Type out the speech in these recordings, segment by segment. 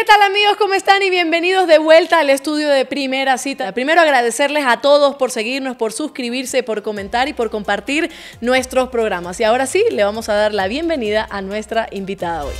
¿Qué tal amigos? ¿Cómo están? Y bienvenidos de vuelta al estudio de primera cita. Primero agradecerles a todos por seguirnos, por suscribirse, por comentar y por compartir nuestros programas. Y ahora sí, le vamos a dar la bienvenida a nuestra invitada hoy.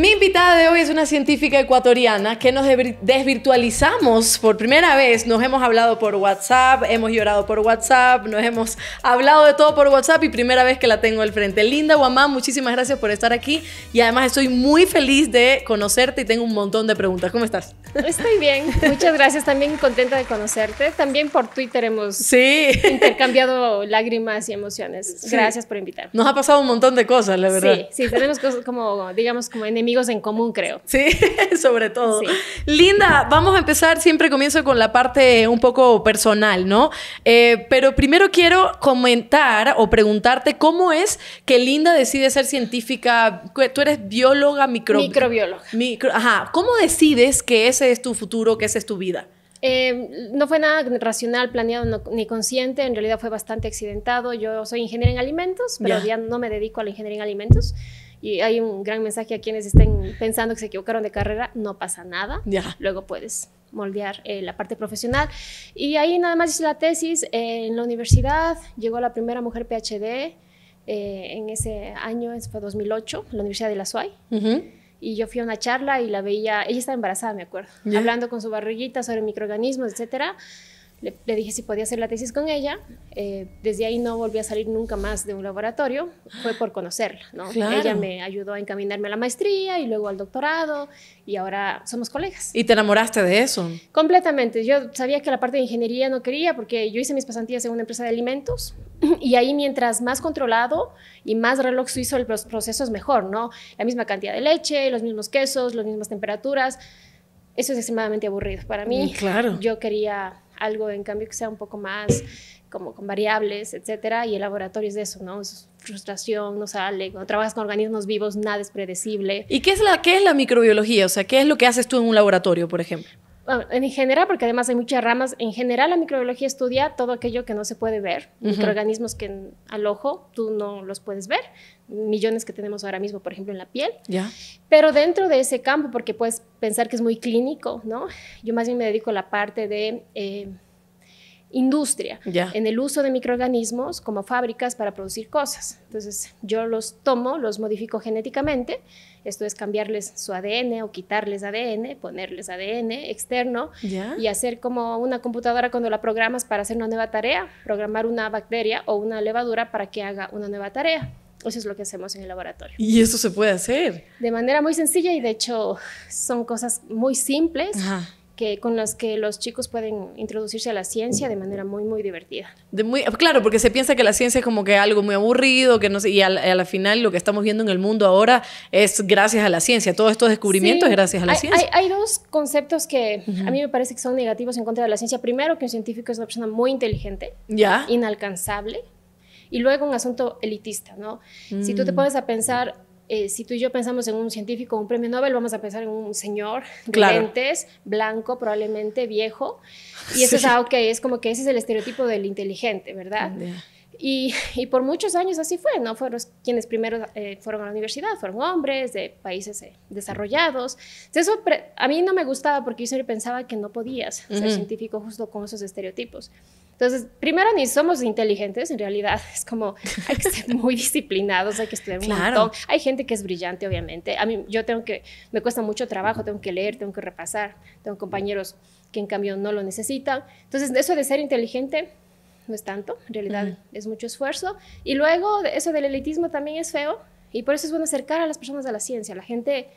Mi invitada de hoy es una científica ecuatoriana que nos desvirtualizamos por primera vez. Nos hemos hablado por WhatsApp, hemos llorado por WhatsApp, nos hemos hablado de todo por WhatsApp y primera vez que la tengo al frente. Linda Guamá, muchísimas gracias por estar aquí y además estoy muy feliz de conocerte y tengo un montón de preguntas. ¿Cómo estás? Estoy bien, muchas gracias, también contenta de conocerte. También por Twitter hemos intercambiado lágrimas y emociones. Gracias por invitar. Nos ha pasado un montón de cosas, la verdad. Sí, sí, tenemos cosas como, digamos, como enemigos amigos en común, creo. Sí, sobre todo. Linda, vamos a empezar, siempre comienzo con la parte un poco personal, ¿no? Eh, pero primero quiero comentar o preguntarte cómo es que Linda decide ser científica. Tú eres bióloga, micro... microbióloga. Micro... Ajá, ¿cómo decides que ese es tu futuro, que esa es tu vida? Eh, no fue nada racional, planeado ni consciente, en realidad fue bastante accidentado. Yo soy ingeniera en alimentos, pero ya no me dedico a la ingeniería en alimentos y hay un gran mensaje a quienes estén pensando que se equivocaron de carrera, no pasa nada, luego puedes moldear eh, la parte profesional. Y ahí nada más hice la tesis eh, en la universidad, llegó la primera mujer PhD eh, en ese año, fue 2008, en la Universidad de la SUAY. Y yo fui a una charla y la veía, ella estaba embarazada, me acuerdo, hablando con su barriguita sobre microorganismos, etcétera. Le, dije si podía hacer la tesis con ella. Eh, desde ahí no volví a salir nunca más de un laboratorio. Fue por conocerla, ¿no? Ella me ayudó a encaminarme a la maestría y luego al doctorado y ahora somos colegas. ¿Y te enamoraste de eso? Completamente. Yo sabía que la parte de ingeniería no quería porque yo hice mis pasantías en una empresa de alimentos y ahí mientras más controlado y más reloj suizo el proceso es mejor, ¿no? La misma cantidad de leche, los mismos quesos, las mismas temperaturas. Eso es extremadamente aburrido para mí. Mm, claro. Yo quería algo en cambio que sea un poco más como con variables, etcétera, y el laboratorio es de eso, ¿no? Es frustración, no sale, cuando trabajas con organismos vivos nada es predecible. ¿Y qué es la qué es la microbiología? O sea, ¿qué es lo que haces tú en un laboratorio, por ejemplo? Ah, en general, porque además hay muchas ramas, en general la microbiología estudia todo aquello que no se puede ver, microorganismos que al ojo tú no los puedes ver, millones que tenemos ahora mismo, por ejemplo, en la piel. Pero dentro de ese campo, porque puedes pensar que es muy clínico, ¿no? Yo más bien me dedico a la parte de... Eh, industria en el uso de microorganismos como fábricas para producir cosas. Entonces yo los tomo, los modifico genéticamente, esto es cambiarles su ADN o quitarles ADN, ponerles ADN externo y hacer como una computadora cuando la programas para hacer una nueva tarea, programar una bacteria o una levadura para que haga una nueva tarea. Eso es lo que hacemos en el laboratorio. ¿Y eso se puede hacer? De manera muy sencilla y de hecho son cosas muy simples con las que los chicos pueden introducirse a la ciencia de manera muy, muy divertida. claro, porque se piensa que la ciencia es como que algo muy aburrido, que no y a, la final lo que estamos viendo en el mundo ahora es gracias a la ciencia. Todos estos descubrimientos es gracias a la ciencia. Hay, dos conceptos que a mí me parece que son negativos en contra de la ciencia. Primero, que un científico es una persona muy inteligente, inalcanzable, y luego un asunto elitista, ¿no? Si tú te mm. pones a pensar eh, si tú y yo pensamos en un científico, un premio Nobel, vamos a pensar en un señor, claro. blanco, probablemente viejo. Y eso es, algo ah, que es como que ese es el estereotipo del inteligente, ¿verdad? Y, por muchos años así fue, ¿no? Fueron quienes primero eh, fueron a la universidad, fueron hombres de países eh, desarrollados. Entonces, eso a mí no me gustaba porque yo siempre pensaba que no podías ser científico justo con esos estereotipos. Entonces, primero ni somos inteligentes, en realidad es como hay que ser muy disciplinados, hay que estudiar un claro. montón. Hay gente que es brillante, obviamente. A mí yo tengo que me cuesta mucho trabajo, tengo que leer, tengo que repasar. Tengo compañeros que en cambio no lo necesitan. Entonces, eso de ser inteligente no es tanto, en realidad es mucho esfuerzo. Y luego eso del elitismo también es feo y por eso es bueno acercar a las personas a la ciencia. La gente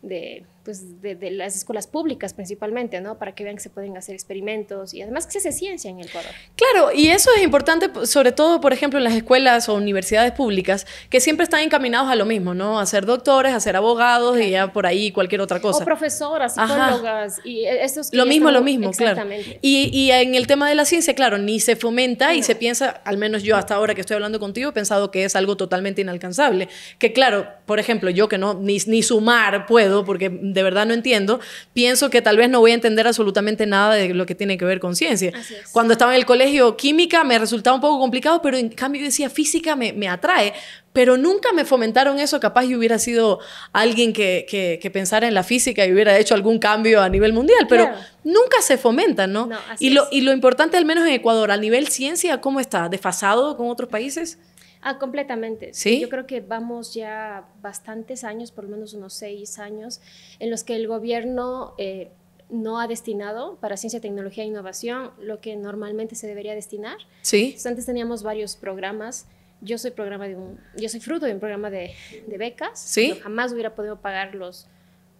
de pues, de, las escuelas públicas principalmente, ¿no? Para que vean que se pueden hacer experimentos y además que se hace ciencia en el Ecuador. Claro, y eso es importante, sobre todo, por ejemplo, en las escuelas o universidades públicas, que siempre están encaminados a lo mismo, ¿no? A ser doctores, a ser abogados y ya por ahí cualquier otra cosa. O profesoras, psicólogas y eh, es... Lo mismo, lo mismo, claramente. claro. Y, y en el tema de la ciencia, claro, ni se fomenta y se piensa, al menos yo hasta ahora que estoy hablando contigo, he pensado que es algo totalmente inalcanzable. Que claro, por ejemplo, yo que no, ni, ni sumar puedo porque de verdad no entiendo, pienso que tal vez no voy a entender absolutamente nada de lo que tiene que ver con ciencia. Cuando estaba en el colegio química me resultaba un poco complicado, pero en cambio yo decía física me, atrae, pero nunca me fomentaron eso. Capaz yo hubiera sido alguien que, pensara en la física y hubiera hecho algún cambio a nivel mundial, pero nunca se fomentan, ¿no? y, lo, y lo importante, al menos en Ecuador, a nivel ciencia, ¿cómo está? ¿Desfasado con otros países? Ah, completamente. Sí. Yo creo que vamos ya bastantes años, por lo menos unos seis años, en los que el gobierno eh, no ha destinado para ciencia, tecnología e innovación lo que normalmente se debería destinar. Sí. antes teníamos varios programas. Yo soy programa de un, yo fruto de un programa de, becas. Sí. jamás hubiera podido pagarlos.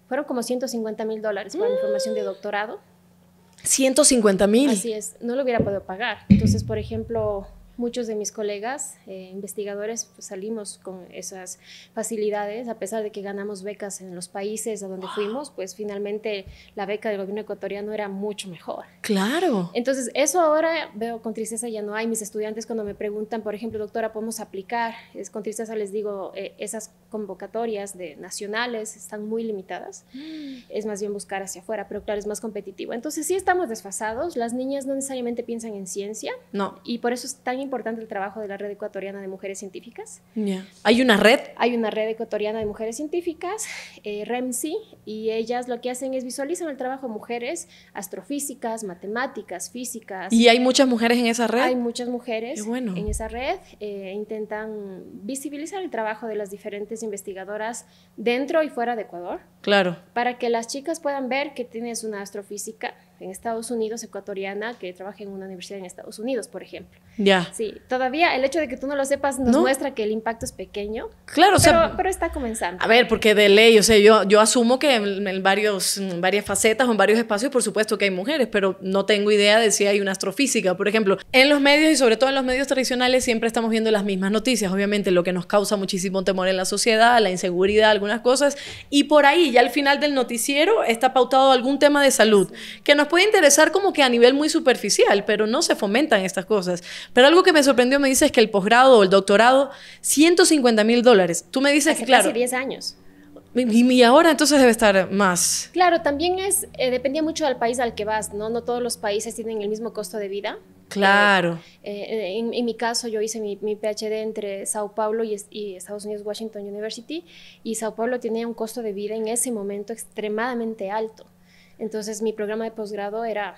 fueron como 150 mil dólares para la mi formación de doctorado. 150 mil. Así es, no lo hubiera podido pagar. Entonces, por ejemplo, muchos de mis colegas eh, investigadores pues, salimos con esas facilidades, a pesar de que ganamos becas en los países a donde fuimos, pues finalmente la beca del gobierno ecuatoriano era mucho mejor. Claro. Entonces, eso ahora veo con tristeza ya no hay. Mis estudiantes cuando me preguntan, por ejemplo, doctora, ¿podemos aplicar? Es, con tristeza les digo, eh, esas convocatorias de nacionales están muy limitadas. Mm. Es más bien buscar hacia afuera, pero claro, es más competitivo. Entonces, sí estamos desfasados. Las niñas no necesariamente piensan en ciencia. No. Y por eso es tan importante importante el trabajo de la Red Ecuatoriana de Mujeres Científicas. ya ¿Hay una red? Hay una red ecuatoriana de mujeres científicas, eh, REMSI, y ellas lo que hacen es visualizan el trabajo de mujeres astrofísicas, matemáticas, físicas. ¿Y hay muchas mujeres en esa red? Hay muchas mujeres bueno. en esa red. Eh, e intentan visibilizar el trabajo de las diferentes investigadoras dentro y fuera de Ecuador. Claro. Para que las chicas puedan ver que tienes una astrofísica en Estados Unidos, ecuatoriana, que trabaja en una universidad en Estados Unidos, por ejemplo. Ya. Sí, todavía el hecho de que tú no lo sepas nos muestra que el impacto es pequeño. Claro, pero, pero está comenzando. A ver, porque de ley, o sea, yo, yo asumo que en, varios, en varias facetas o en varios espacios, por supuesto que hay mujeres, pero no tengo idea de si hay una astrofísica, por ejemplo. En los medios y sobre todo en los medios tradicionales siempre estamos viendo las mismas noticias, obviamente lo que nos causa muchísimo temor en la sociedad, la inseguridad, algunas cosas, y por ahí, ya al final del noticiero, está pautado algún tema de salud que nos puede interesar como que a nivel muy superficial, pero no se fomentan estas cosas. Pero algo que me sorprendió, me es que el posgrado o el doctorado, 150 mil dólares. Tú me dices que, claro. Hace 10 años. Y, ahora entonces debe estar más. Claro, también es, eh, dependía mucho del país al que vas, ¿no? No todos los países tienen el mismo costo de vida. Claro. Eh, eh, en, mi caso, yo hice mi, PhD entre Sao Paulo y, y, Estados Unidos Washington University, y Sao Paulo tenía un costo de vida en ese momento extremadamente alto. Entonces mi programa de posgrado era,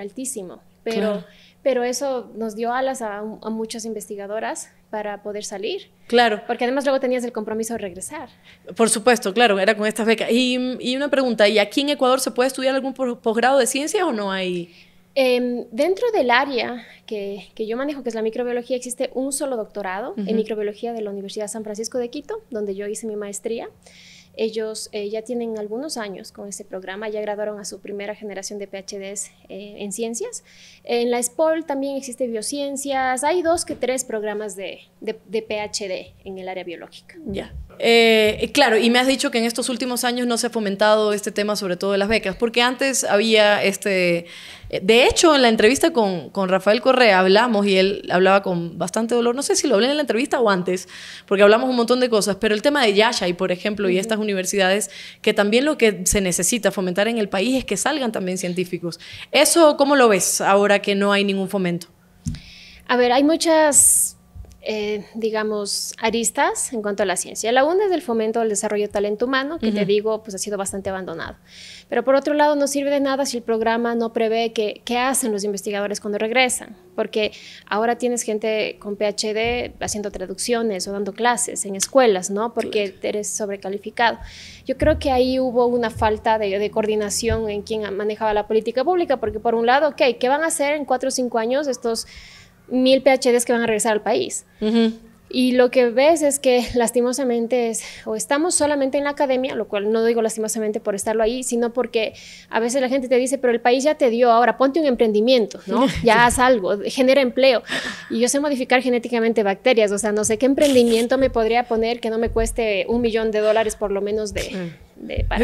altísimo, pero, eso nos dio alas a, muchas investigadoras para poder salir. Claro. Porque además luego tenías el compromiso de regresar. Por supuesto, claro, era con estas becas. Y, una pregunta, ¿y aquí en Ecuador se puede estudiar algún posgrado de ciencia o no hay? Em, dentro del área que, yo manejo, que es la microbiología, existe un solo doctorado en microbiología de la Universidad San Francisco de Quito, donde yo hice mi maestría. Ellos eh, ya tienen algunos años con este programa, ya graduaron a su primera generación de PhDs eh, en ciencias. En la SPOL también existe biociencias, hay dos que tres programas de, de, PhD en el área biológica. Ya. Eh, claro, y me has dicho que en estos últimos años no se ha fomentado este tema, sobre todo de las becas, porque antes había este. Eh, de hecho, en la entrevista con, con, Rafael Correa hablamos y él hablaba con bastante dolor. No sé si lo hablé en la entrevista o antes, porque hablamos un montón de cosas, pero el tema de y por ejemplo, y estas universidades, que también lo que se necesita fomentar en el país es que salgan también científicos. ¿Eso cómo lo ves ahora que no hay ningún fomento? A ver, hay muchas eh, digamos, aristas en cuanto a la ciencia. La una es el fomento del desarrollo de talento humano, que te digo, pues ha sido bastante abandonado. Pero por otro lado, no sirve de nada si el programa no prevé que, qué hacen los investigadores cuando regresan, porque ahora tienes gente con PhD haciendo traducciones o dando clases en escuelas, ¿no? Porque eres sobrecalificado. Yo creo que ahí hubo una falta de, de, coordinación en quien manejaba la política pública, porque por un lado, ok, ¿qué van a hacer en cuatro o cinco años estos mil PhDs que van a regresar al país. Y lo que ves es que lastimosamente es, o estamos solamente en la academia, lo cual no digo lastimosamente por estarlo ahí, sino porque a veces la gente te dice, pero el país ya te dio, ahora ponte un emprendimiento, ¿no? Ya haz algo, genera empleo. Y yo sé modificar genéticamente bacterias, o sea, no sé qué emprendimiento me podría poner que no me cueste un millón de dólares por lo menos de,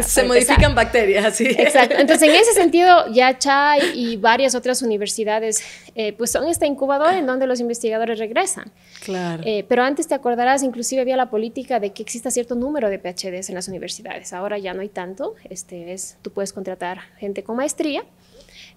se modifican bacterias, Exacto. Entonces, en ese sentido, ya Chai y varias otras universidades, eh, pues son este incubador en donde los investigadores regresan. Claro. Eh, pero antes te acordarás, inclusive había la política de que exista cierto número de PhDs en las universidades. Ahora ya no hay tanto. Este es, tú puedes contratar gente con maestría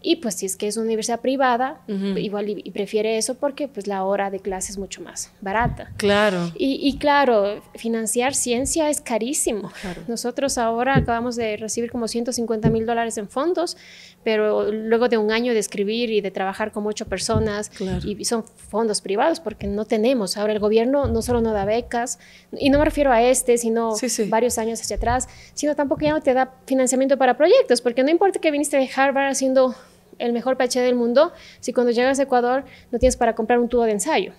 y pues si es que es una universidad privada, igual y, prefiere eso porque pues la hora de clase es mucho más barata. Claro. Y, claro, financiar ciencia es carísimo. Oh, Nosotros ahora acabamos de recibir como 150 mil dólares en fondos, pero luego de un año de escribir y de trabajar con ocho personas, y son fondos privados porque no tenemos. Ahora el gobierno no solo no da becas, y no me refiero a este, sino varios años hacia atrás, sino tampoco ya no te da financiamiento para proyectos, porque no importa que viniste de Harvard haciendo el mejor PhD del mundo si cuando llegas a Ecuador no tienes para comprar un tubo de ensayo.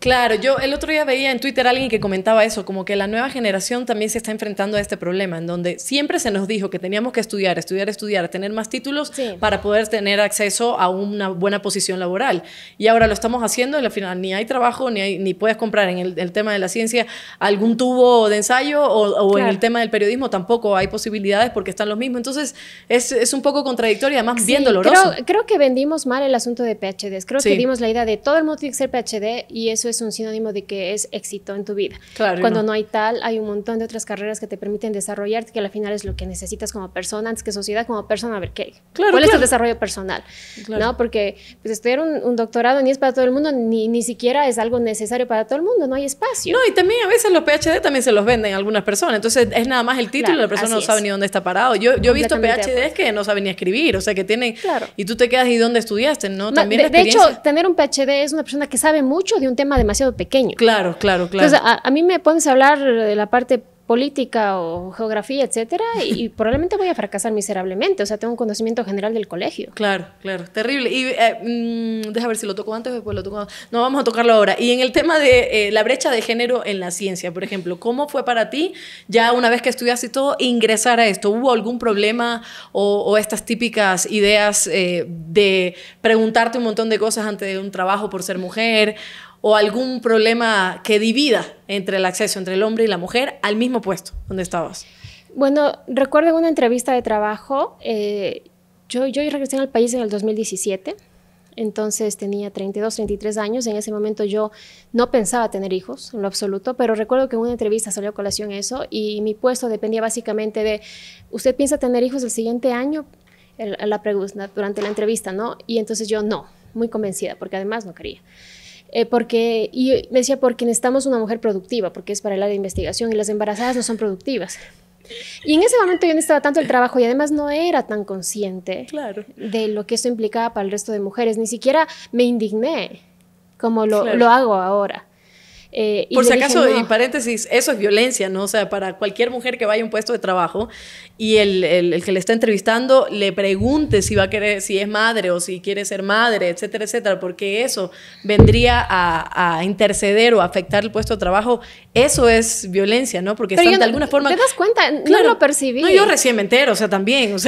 Claro, yo el otro día veía en Twitter a alguien que comentaba eso, como que la nueva generación también se está enfrentando a este problema, en donde siempre se nos dijo que teníamos que estudiar, estudiar, estudiar, tener más títulos para poder tener acceso a una buena posición laboral. Y ahora lo estamos haciendo, y al final ni hay trabajo, ni, hay, ni puedes comprar en el, tema de la ciencia algún tubo de ensayo o, en el tema del periodismo tampoco hay posibilidades porque están los mismos. Entonces es, un poco contradictorio y además bien doloroso creo que vendimos mal el asunto de PhDs. Creo que dimos la idea de todo el mundo tiene que ser PhD y eso es un sinónimo de que es éxito en tu vida. Claro, Cuando no. hay tal, hay un montón de otras carreras que te permiten desarrollarte, que al final es lo que necesitas como persona, antes que sociedad, como persona, a ver qué. Claro, ¿Cuál es tu desarrollo personal? ¿No? Porque pues, estudiar un, un, doctorado ni es para todo el mundo, ni, ni siquiera es algo necesario para todo el mundo, no hay espacio. No, y también a veces los PhD también se los venden a algunas personas, entonces es nada más el título y la persona no sabe ni dónde está parado. Yo, yo he visto PhDs que no saben ni escribir, o sea que tienen... Y tú tú te quedas y dónde estudiaste, ¿no? También de, de hecho, tener un PhD es una persona que sabe mucho de un tema demasiado pequeño. Claro, claro, claro. Entonces, a, mí me a hablar de la parte política o geografía, etcétera, y, probablemente voy a fracasar miserablemente. O sea, tengo un conocimiento general del colegio. Claro, claro, terrible. Y eh, mm, deja ver si lo toco antes o después lo toco. No, vamos a tocarlo ahora. Y en el tema de eh, la brecha de género en la ciencia, por ejemplo, ¿cómo fue para ti, ya una vez que estudiaste y todo, ingresar a esto? ¿Hubo algún problema o, estas típicas ideas eh, de preguntarte un montón de cosas antes de un trabajo por ser mujer? o algún problema que divida entre el acceso entre el hombre y la mujer al mismo puesto donde estabas? Bueno, recuerdo una entrevista de trabajo, eh, yo, yo regresé al país en el 2017. Entonces tenía 32, 33 años. En ese momento yo no pensaba tener hijos en lo absoluto, pero recuerdo que en una entrevista salió a colación eso y mi puesto dependía básicamente de, ¿usted piensa tener hijos el siguiente año? la pregunta durante la entrevista, ¿no? Y entonces yo no, muy convencida, porque además no quería. Eh, porque, y me decía, ¿por porque necesitamos una mujer productiva, porque es para el área de investigación y las embarazadas no son productivas. Y en ese momento yo necesitaba tanto el trabajo y además no era tan consciente de lo que eso implicaba para el resto de mujeres, ni siquiera me indigné como lo hago ahora. Eh, Por si acaso, y paréntesis, eso es violencia, ¿no? O sea, para cualquier mujer que vaya a un puesto de trabajo y el, que le está entrevistando le pregunte si va a querer, si es madre o si quiere ser madre, etcétera, etcétera, porque eso vendría a, interceder o afectar el puesto de trabajo. Eso es violencia, ¿no? Porque están de alguna forma. ¿Te das cuenta? no lo percibí. No, yo recién me entero, o sea, también.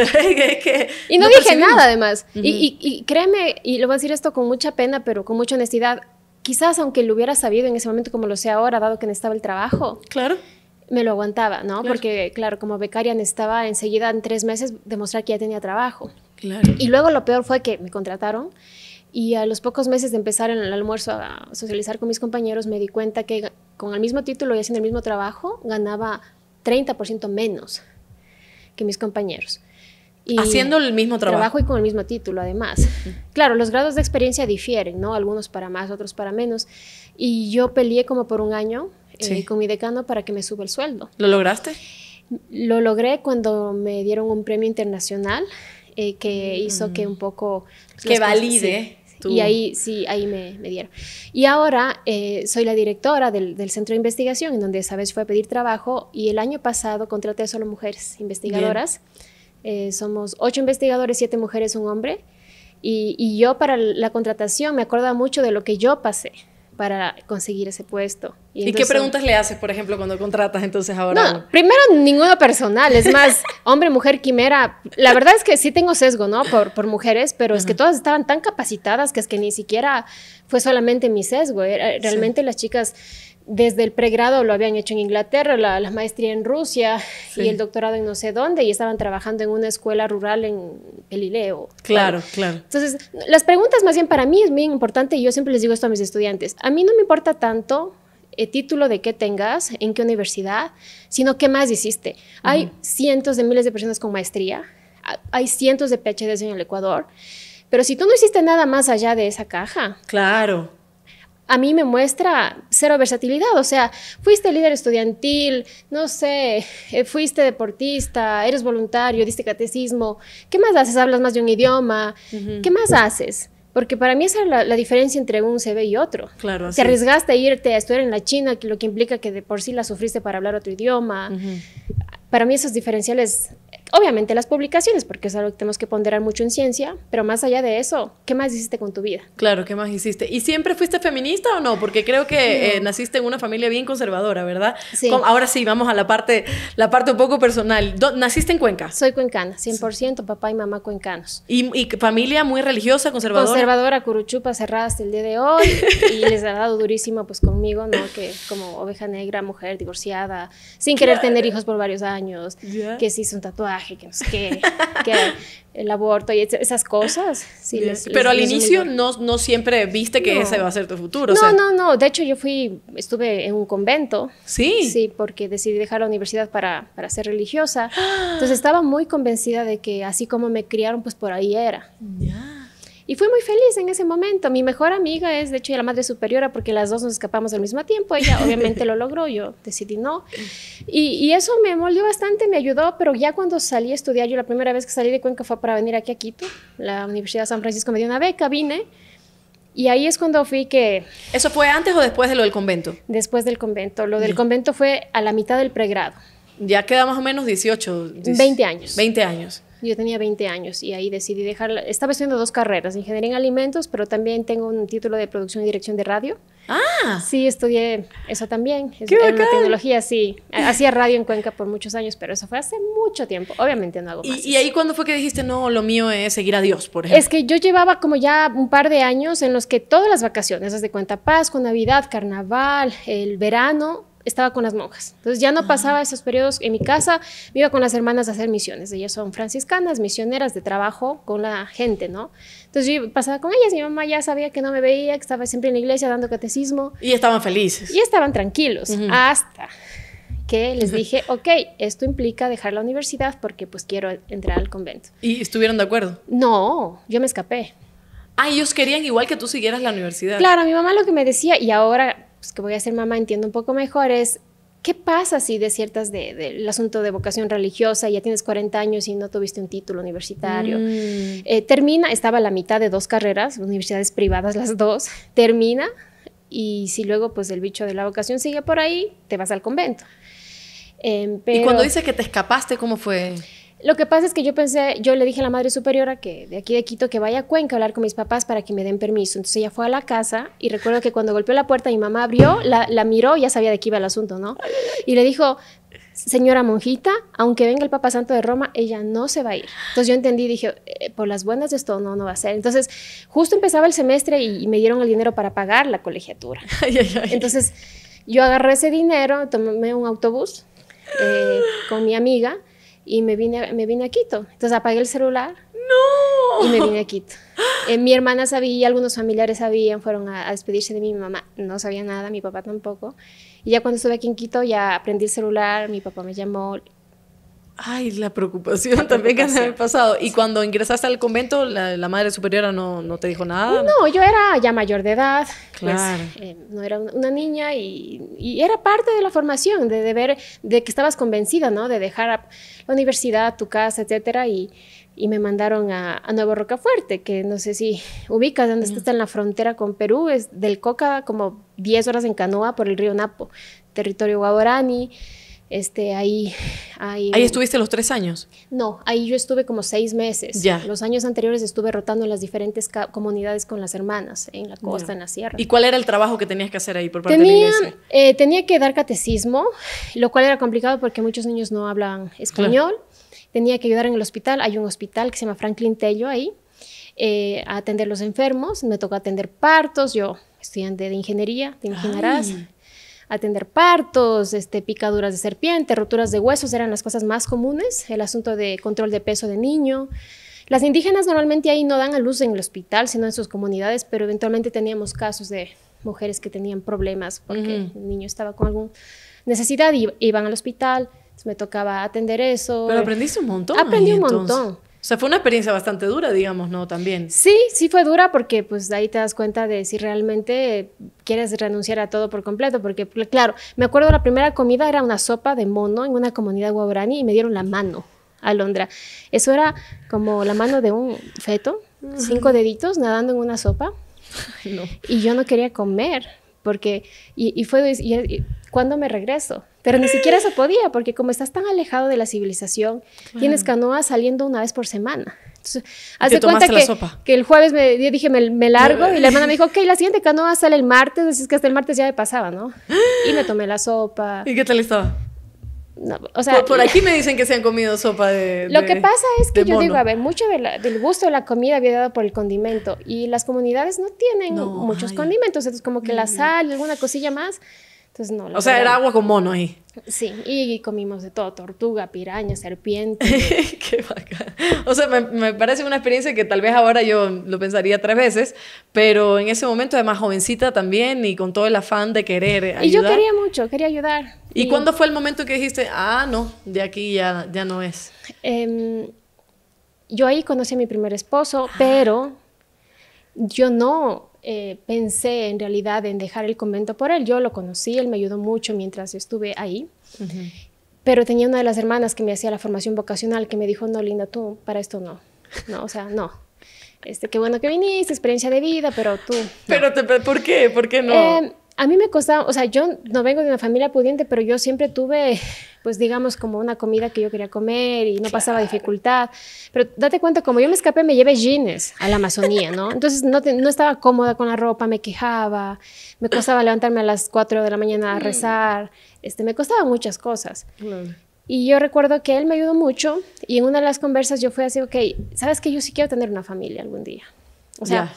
Y no, dije nada, además. y, créeme, y lo voy a decir esto con mucha pena, pero con mucha honestidad quizás aunque lo hubiera sabido en ese momento como lo sé ahora, dado que necesitaba el trabajo. Claro. Me lo aguantaba, ¿no? Porque, claro, como becaria necesitaba enseguida en tres meses demostrar que ya tenía trabajo. Y luego lo peor fue que me contrataron y a los pocos meses de empezar en el almuerzo a socializar con mis compañeros me di cuenta que con el mismo título y haciendo el mismo trabajo ganaba 30% menos que mis compañeros. Haciendo el mismo trabajo. Trabajo y con el mismo título, además. Claro, los grados de experiencia difieren, ¿no? Algunos para más, otros para menos. Y yo peleé como por un año eh, con mi decano para que me suba el sueldo. ¿Lo lograste? Lo logré cuando me dieron un premio internacional eh, que mm. hizo que un poco... Que valide. y ahí sí, ahí me, dieron. Y ahora eh, soy la directora del, centro de investigación, en donde, esa vez fue a pedir trabajo y el año pasado contraté a solo mujeres investigadoras. Eh, somos ocho investigadores, siete mujeres, un hombre. Y, y, yo para la contratación me acuerdo mucho de lo que yo pasé para conseguir ese puesto. ¿Y, qué preguntas le haces, por ejemplo, cuando contratas entonces ahora? No, primero ninguno personal, es más, hombre, mujer, quimera. La verdad es que sí tengo sesgo, ¿no? Por, por mujeres, pero es que todas estaban tan capacitadas que es que ni siquiera fue solamente mi sesgo. Realmente las chicas desde el pregrado lo habían hecho en Inglaterra, la, maestría en Rusia y el doctorado en no sé dónde, y estaban trabajando en una escuela rural en El Claro, claro, claro. Entonces, las preguntas más bien para mí es muy importante y yo siempre les digo esto a mis estudiantes. A mí no me importa tanto el eh, título de qué tengas, en qué universidad, sino qué más hiciste. Hay cientos de miles de personas con maestría, hay cientos de PhDs en el Ecuador, pero si tú no hiciste nada más allá de esa caja. Claro a mí me muestra cero versatilidad. O sea, fuiste líder estudiantil, no sé, eh, fuiste deportista, eres voluntario, diste catecismo. ¿Qué más haces? Hablas más de un idioma. ¿Qué más haces? Porque para mí esa es la, diferencia entre un CV y otro. Claro. Te arriesgaste a irte a estudiar en la China, lo que implica que de por sí la sufriste para hablar otro idioma. Para mí esos diferenciales Obviamente las publicaciones, porque es algo que tenemos que ponderar mucho en ciencia, pero más allá de eso, ¿qué más hiciste con tu vida? Claro, ¿qué más hiciste? ¿Y siempre fuiste feminista o no? Porque creo que eh, naciste en una familia bien conservadora, ¿verdad? Sí. ahora sí, vamos a la parte, la parte un poco personal. ¿Naciste en Cuenca? Soy cuencana, 100%, papá y mamá cuencanos. ¿Y, familia muy religiosa, conservadora? Conservadora, curuchupa cerraste el día de hoy y les ha dado durísimo pues conmigo, ¿no? Que como oveja negra, mujer divorciada, sin querer tener hijos por varios años, que se hizo un tatuaje que el aborto y esas cosas. Pero al inicio no, siempre viste que ese va a ser tu futuro. No, no, no. De hecho, yo fui, estuve en un convento. Sí. Sí, porque decidí dejar la universidad para, para ser religiosa. Entonces estaba muy convencida de que así como me criaron, pues por ahí era. Ya. Y fui muy feliz en ese momento. Mi mejor amiga es, de hecho, la madre superiora, porque las dos nos escapamos al mismo tiempo. Ella obviamente lo logró, yo decidí no. Y, eso me moldeó bastante, me ayudó, pero ya cuando salí a estudiar, yo la primera vez que salí de Cuenca fue para venir aquí a Quito. La Universidad de San Francisco me dio una beca, vine. Y ahí es cuando fui que... ¿Eso fue antes o después de lo del convento? Después del convento. Lo del mm. convento fue a la mitad del pregrado. Ya queda más o menos 18. 20 años. 20 años. Yo tenía 20 años y ahí decidí dejar, estaba haciendo dos carreras, ingeniería en alimentos, pero también tengo un título de producción y dirección de radio. Ah. Sí, estudié eso también. Qué en la tecnología, sí. Hacía radio en Cuenca por muchos años, pero eso fue hace mucho tiempo. Obviamente no hago más. ¿Y, ahí cuándo fue que dijiste, no, lo mío es seguir a Dios, por ejemplo? Es que yo llevaba como ya un par de años en los que todas las vacaciones, de cuenta con Navidad, Carnaval, el verano, estaba con las monjas. Entonces ya no ah. pasaba esos periodos en mi casa, me iba con las hermanas a hacer misiones. Ellas son franciscanas, misioneras de trabajo con la gente, ¿no? Entonces yo pasaba con ellas, mi mamá ya sabía que no me veía, que estaba siempre en la iglesia dando catecismo. Y estaban felices. Y estaban tranquilos, hasta que les dije, ok, esto implica dejar la universidad porque pues quiero entrar al convento. ¿Y estuvieron de acuerdo? No, yo me escapé. Ah, ellos querían igual que tú siguieras la universidad. Claro, mi mamá lo que me decía, y ahora pues, que voy a ser mamá entiendo un poco mejor es, ¿qué pasa si de ciertas del asunto de vocación religiosa ya tienes 40 años y no tuviste un título universitario? Mm. Eh, termina, estaba a la mitad de dos carreras, universidades privadas las dos, termina y si luego pues el bicho de la vocación sigue por ahí, te vas al convento. Em, y cuando dice que te escapaste, ¿cómo fue? Lo que pasa es que yo pensé, yo le dije a la madre superiora que de aquí de Quito que vaya a Cuenca a hablar con mis papás para que me den permiso. Entonces ella fue a la casa y recuerdo que cuando golpeó la puerta mi mamá abrió, la, miró, ya sabía de qué iba el asunto, ¿no? Y le dijo, señora monjita, aunque venga el Papa Santo de Roma, ella no se va a ir. Entonces yo entendí, dije, eh, por las buenas esto no, no va a ser. Entonces justo empezaba el semestre y, me dieron el dinero para pagar la colegiatura. Entonces yo agarré ese dinero, tomé un autobús eh, con mi amiga y me vine, me vine a Quito. Entonces apagué el celular. ¡No! Y me vine a Quito. Eh, mi hermana sabía, algunos familiares sabían, fueron a, despedirse de Mi mamá no sabía nada, mi papá tampoco. Y ya cuando estuve aquí en Quito, ya aprendí el celular, mi papá me llamó, Ay, la preocupación también que me ha pasado. Y cuando ingresaste al convento, la, madre superiora no, no, te dijo nada. No, yo era ya mayor de edad, pues, claro. Eh, no era una niña y, era parte de la formación, de, de, ver, de que estabas convencida, ¿no? De dejar la universidad, tu casa, etcétera, y, me mandaron a, Nuevo Rocafuerte, que no sé si ubicas, donde no. está en la frontera con Perú, es del Coca como 10 horas en canoa por el río Napo, territorio Guaborani. Este, ahí, ahí... estuviste los tres años? No, ahí yo estuve como seis meses. Ya. Los años anteriores estuve rotando en las diferentes comunidades con las hermanas, en la costa, en la sierra. ¿Y cuál era el trabajo que tenías que hacer ahí por parte tenía, de eh, tenía que dar catecismo, lo cual era complicado porque muchos niños no hablan español. Tenía que ayudar en el hospital. Hay un hospital que se llama Franklin Tello ahí. Eh, a atender los enfermos, me tocó atender partos, yo estudiante de ingeniería, te imaginarás, atender partos, este, picaduras de serpiente, roturas de huesos eran las cosas más comunes, el asunto de control de peso de niño. Las indígenas normalmente ahí no dan a luz en el hospital, sino en sus comunidades, pero eventualmente teníamos casos de mujeres que tenían problemas porque el niño estaba con alguna necesidad y iban al hospital. Me tocaba atender eso. Pero aprendiste un montón. Aprendí un montón. O sea, fue una experiencia bastante dura, digamos, ¿no? También. Sí, sí fue dura porque pues ahí te das cuenta de si realmente quieres renunciar a todo por completo, porque claro, me acuerdo la primera comida era una sopa de mono en una comunidad guabrani y me dieron la mano. a Londra. Eso era como la mano de un feto, cinco deditos nadando en una sopa. Y yo no quería comer, porque, y, fue, ¿cuándo me regreso? Pero ni siquiera eso podía, porque como estás tan alejado de la civilización, tienes canoas saliendo una vez por semana. Entonces, cuenta que, que, el jueves me, dije, me, largo, y la hermana me dijo, ok, la siguiente canoa sale el martes, así es que hasta el martes ya me pasaba, ¿no? Y me tomé la sopa. ¿Y qué tal estaba? por, aquí me dicen que se han comido sopa de... Lo que pasa es que yo digo, a ver, mucho del gusto de la comida había dado por el condimento y las comunidades no tienen muchos condimentos, entonces como que la sal, alguna cosilla más, o sea, era agua con mono ahí. Sí, y, comimos de todo: tortuga, piraña, serpiente. Qué bacán. O sea, me, parece una experiencia que tal vez ahora yo lo pensaría tres veces, pero en ese momento, además, jovencita también y con todo el afán de querer. Ayudar. Y yo quería mucho, quería ayudar. ¿Y, cuándo fue el momento que dijiste, ah, no, de aquí ya, ya no es? Em, yo ahí conocí a mi primer esposo, pero yo no eh, pensé en realidad en dejar el convento por él. Yo lo conocí, él me ayudó mucho mientras estuve ahí. Pero tenía una de las hermanas que me hacía la formación vocacional que me dijo, no, Linda, tú para esto no. No, o sea, no. Este, qué bueno que viniste, experiencia de vida, pero tú... Pero, ¿por qué? ¿Por qué no? Em, a mí me costaba, o sea, yo no vengo de una familia pudiente, pero yo siempre tuve, pues digamos, como una comida que yo quería comer y no pasaba dificultad. Pero date cuenta, como yo me escapé, me llevé jeans a la Amazonía, ¿no? Entonces no, estaba cómoda con la ropa, me quejaba, me costaba levantarme a las 4 de la mañana a mm. rezar, este, me costaba muchas cosas. Y yo recuerdo que él me ayudó mucho y en una de las conversas yo fui así, ok, ¿sabes que yo sí quiero tener una familia algún día? O sea,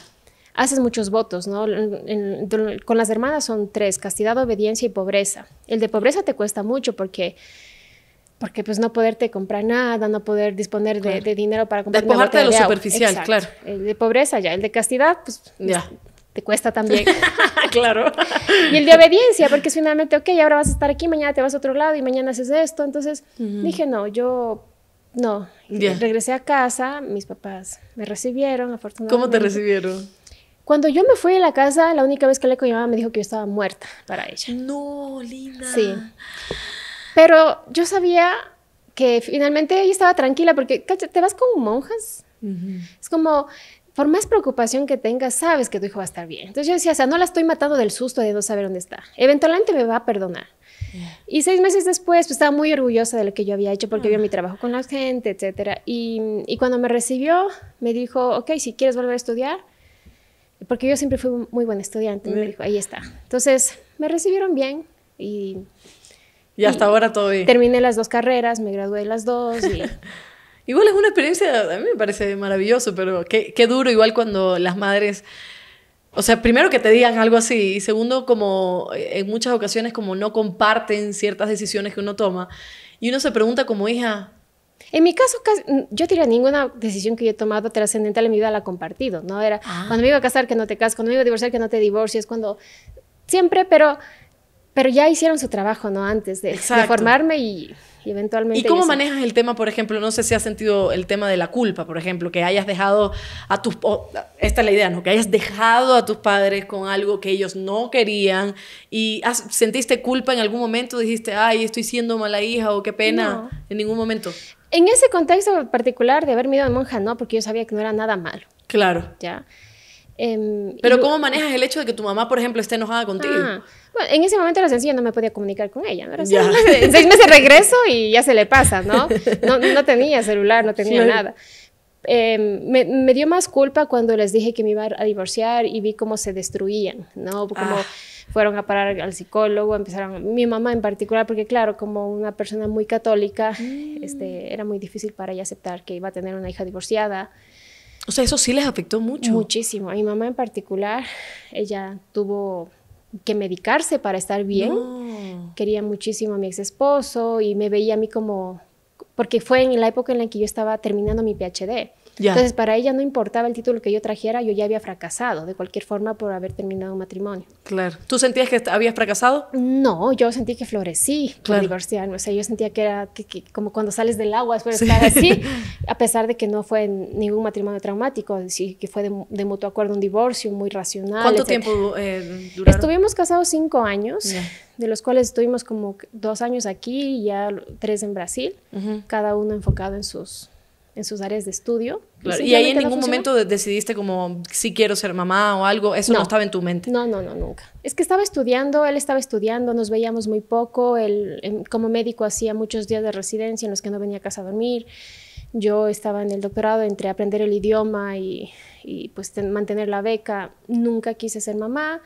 haces muchos votos, ¿no? con las hermanas son tres, castidad, obediencia y pobreza. El de pobreza te cuesta mucho porque porque pues no poderte comprar nada, no poder disponer de, dinero para comprar de lo superficial, claro. El de pobreza ya, el de castidad, pues ya. te cuesta también. claro. Y el de obediencia, porque es finalmente, ok, ahora vas a estar aquí, mañana te vas a otro lado y mañana haces esto. Entonces dije, no, yo no. Regresé a casa, mis papás me recibieron, afortunadamente. ¿Cómo te recibieron? Cuando yo me fui a la casa, la única vez que le con me dijo que yo estaba muerta para ella. No, linda. Sí. Pero yo sabía que finalmente ella estaba tranquila porque te vas como monjas. Es como, por más preocupación que tengas, sabes que tu hijo va a estar bien. Entonces yo decía, o sea, no la estoy matando del susto de no saber dónde está. Eventualmente me va a perdonar. Eh. Y seis meses después, pues, estaba muy orgullosa de lo que yo había hecho porque ah. vio mi trabajo con la gente, etcétera. Y, y cuando me recibió, me dijo, ok, si quieres volver a estudiar, porque yo siempre fui muy buen estudiante, me mm. dijo, ahí está. Entonces, me recibieron bien y... Y hasta ahora todo bien. Terminé las dos carreras, me gradué las dos igual es una experiencia, a mí me parece maravilloso, pero qué, qué duro igual cuando las madres... O sea, primero que te digan algo así y segundo, como en muchas ocasiones como no comparten ciertas decisiones que uno toma y uno se pregunta como hija, en mi caso, yo diría ninguna decisión que yo he tomado trascendental en mi vida la he compartido, ¿no? Era ah. cuando me iba a casar que no te casas, cuando me iba a divorciar que no te divorcies, cuando siempre, pero pero ya hicieron su trabajo, ¿no? Antes de, formarme y, eventualmente... ¿Y cómo manejas el tema, por ejemplo, no sé si has sentido el tema de la culpa, por ejemplo, que hayas dejado a tus... esta es la idea, ¿no? Que hayas dejado a tus padres con algo que ellos no querían y sentiste culpa en algún momento, dijiste, ay, estoy siendo mala hija o qué pena, en ningún momento. En ese contexto particular de haberme ido de monja, no, porque yo sabía que no era nada malo. Claro. Ya. Em, pero ¿cómo manejas el hecho de que tu mamá, por ejemplo, esté enojada contigo? Ah, en ese momento era sencillo, no me podía comunicar con ella, ¿no? seis meses, regreso y ya se le pasa, ¿no? No, tenía celular, no tenía nada. Em, me, dio más culpa cuando les dije que me iba a divorciar y vi cómo se destruían, ¿no? Como ah. fueron a parar al psicólogo, empezaron, mi mamá en particular, porque claro, como una persona muy católica, mm. este, era muy difícil para ella aceptar que iba a tener una hija divorciada. O sea, eso sí les afectó mucho. Muchísimo. mi mamá en particular, ella tuvo que medicarse para estar bien. Quería muchísimo a mi ex esposo y me veía a mí como, porque fue en la época en la que yo estaba terminando mi PhD. Entonces, para ella no importaba el título que yo trajera, yo ya había fracasado de cualquier forma por haber terminado un matrimonio. Claro. ¿Tú sentías que habías fracasado? No, yo sentí que florecí claro. por divorciarme. O sea, yo sentía que era como cuando sales del agua después de estar así, a pesar de que no fue ningún matrimonio traumático, sí, que fue de, mutuo acuerdo un divorcio muy racional. ¿Cuánto tiempo eh, duraron? Estuvimos casados cinco años. de los cuales estuvimos como dos años aquí y ya tres en Brasil, cada uno enfocado en sus, en sus áreas de estudio. Y ahí en ningún momento decidiste como si sí quiero ser mamá o algo, eso no. estaba en tu mente. No, no, no, nunca. Es que estaba estudiando, él estaba estudiando, nos veíamos muy poco, él, em, como médico hacía muchos días de residencia en los que no venía a casa a dormir. Yo estaba en el doctorado entre aprender el idioma y, y pues mantener la beca. Nunca quise ser mamá,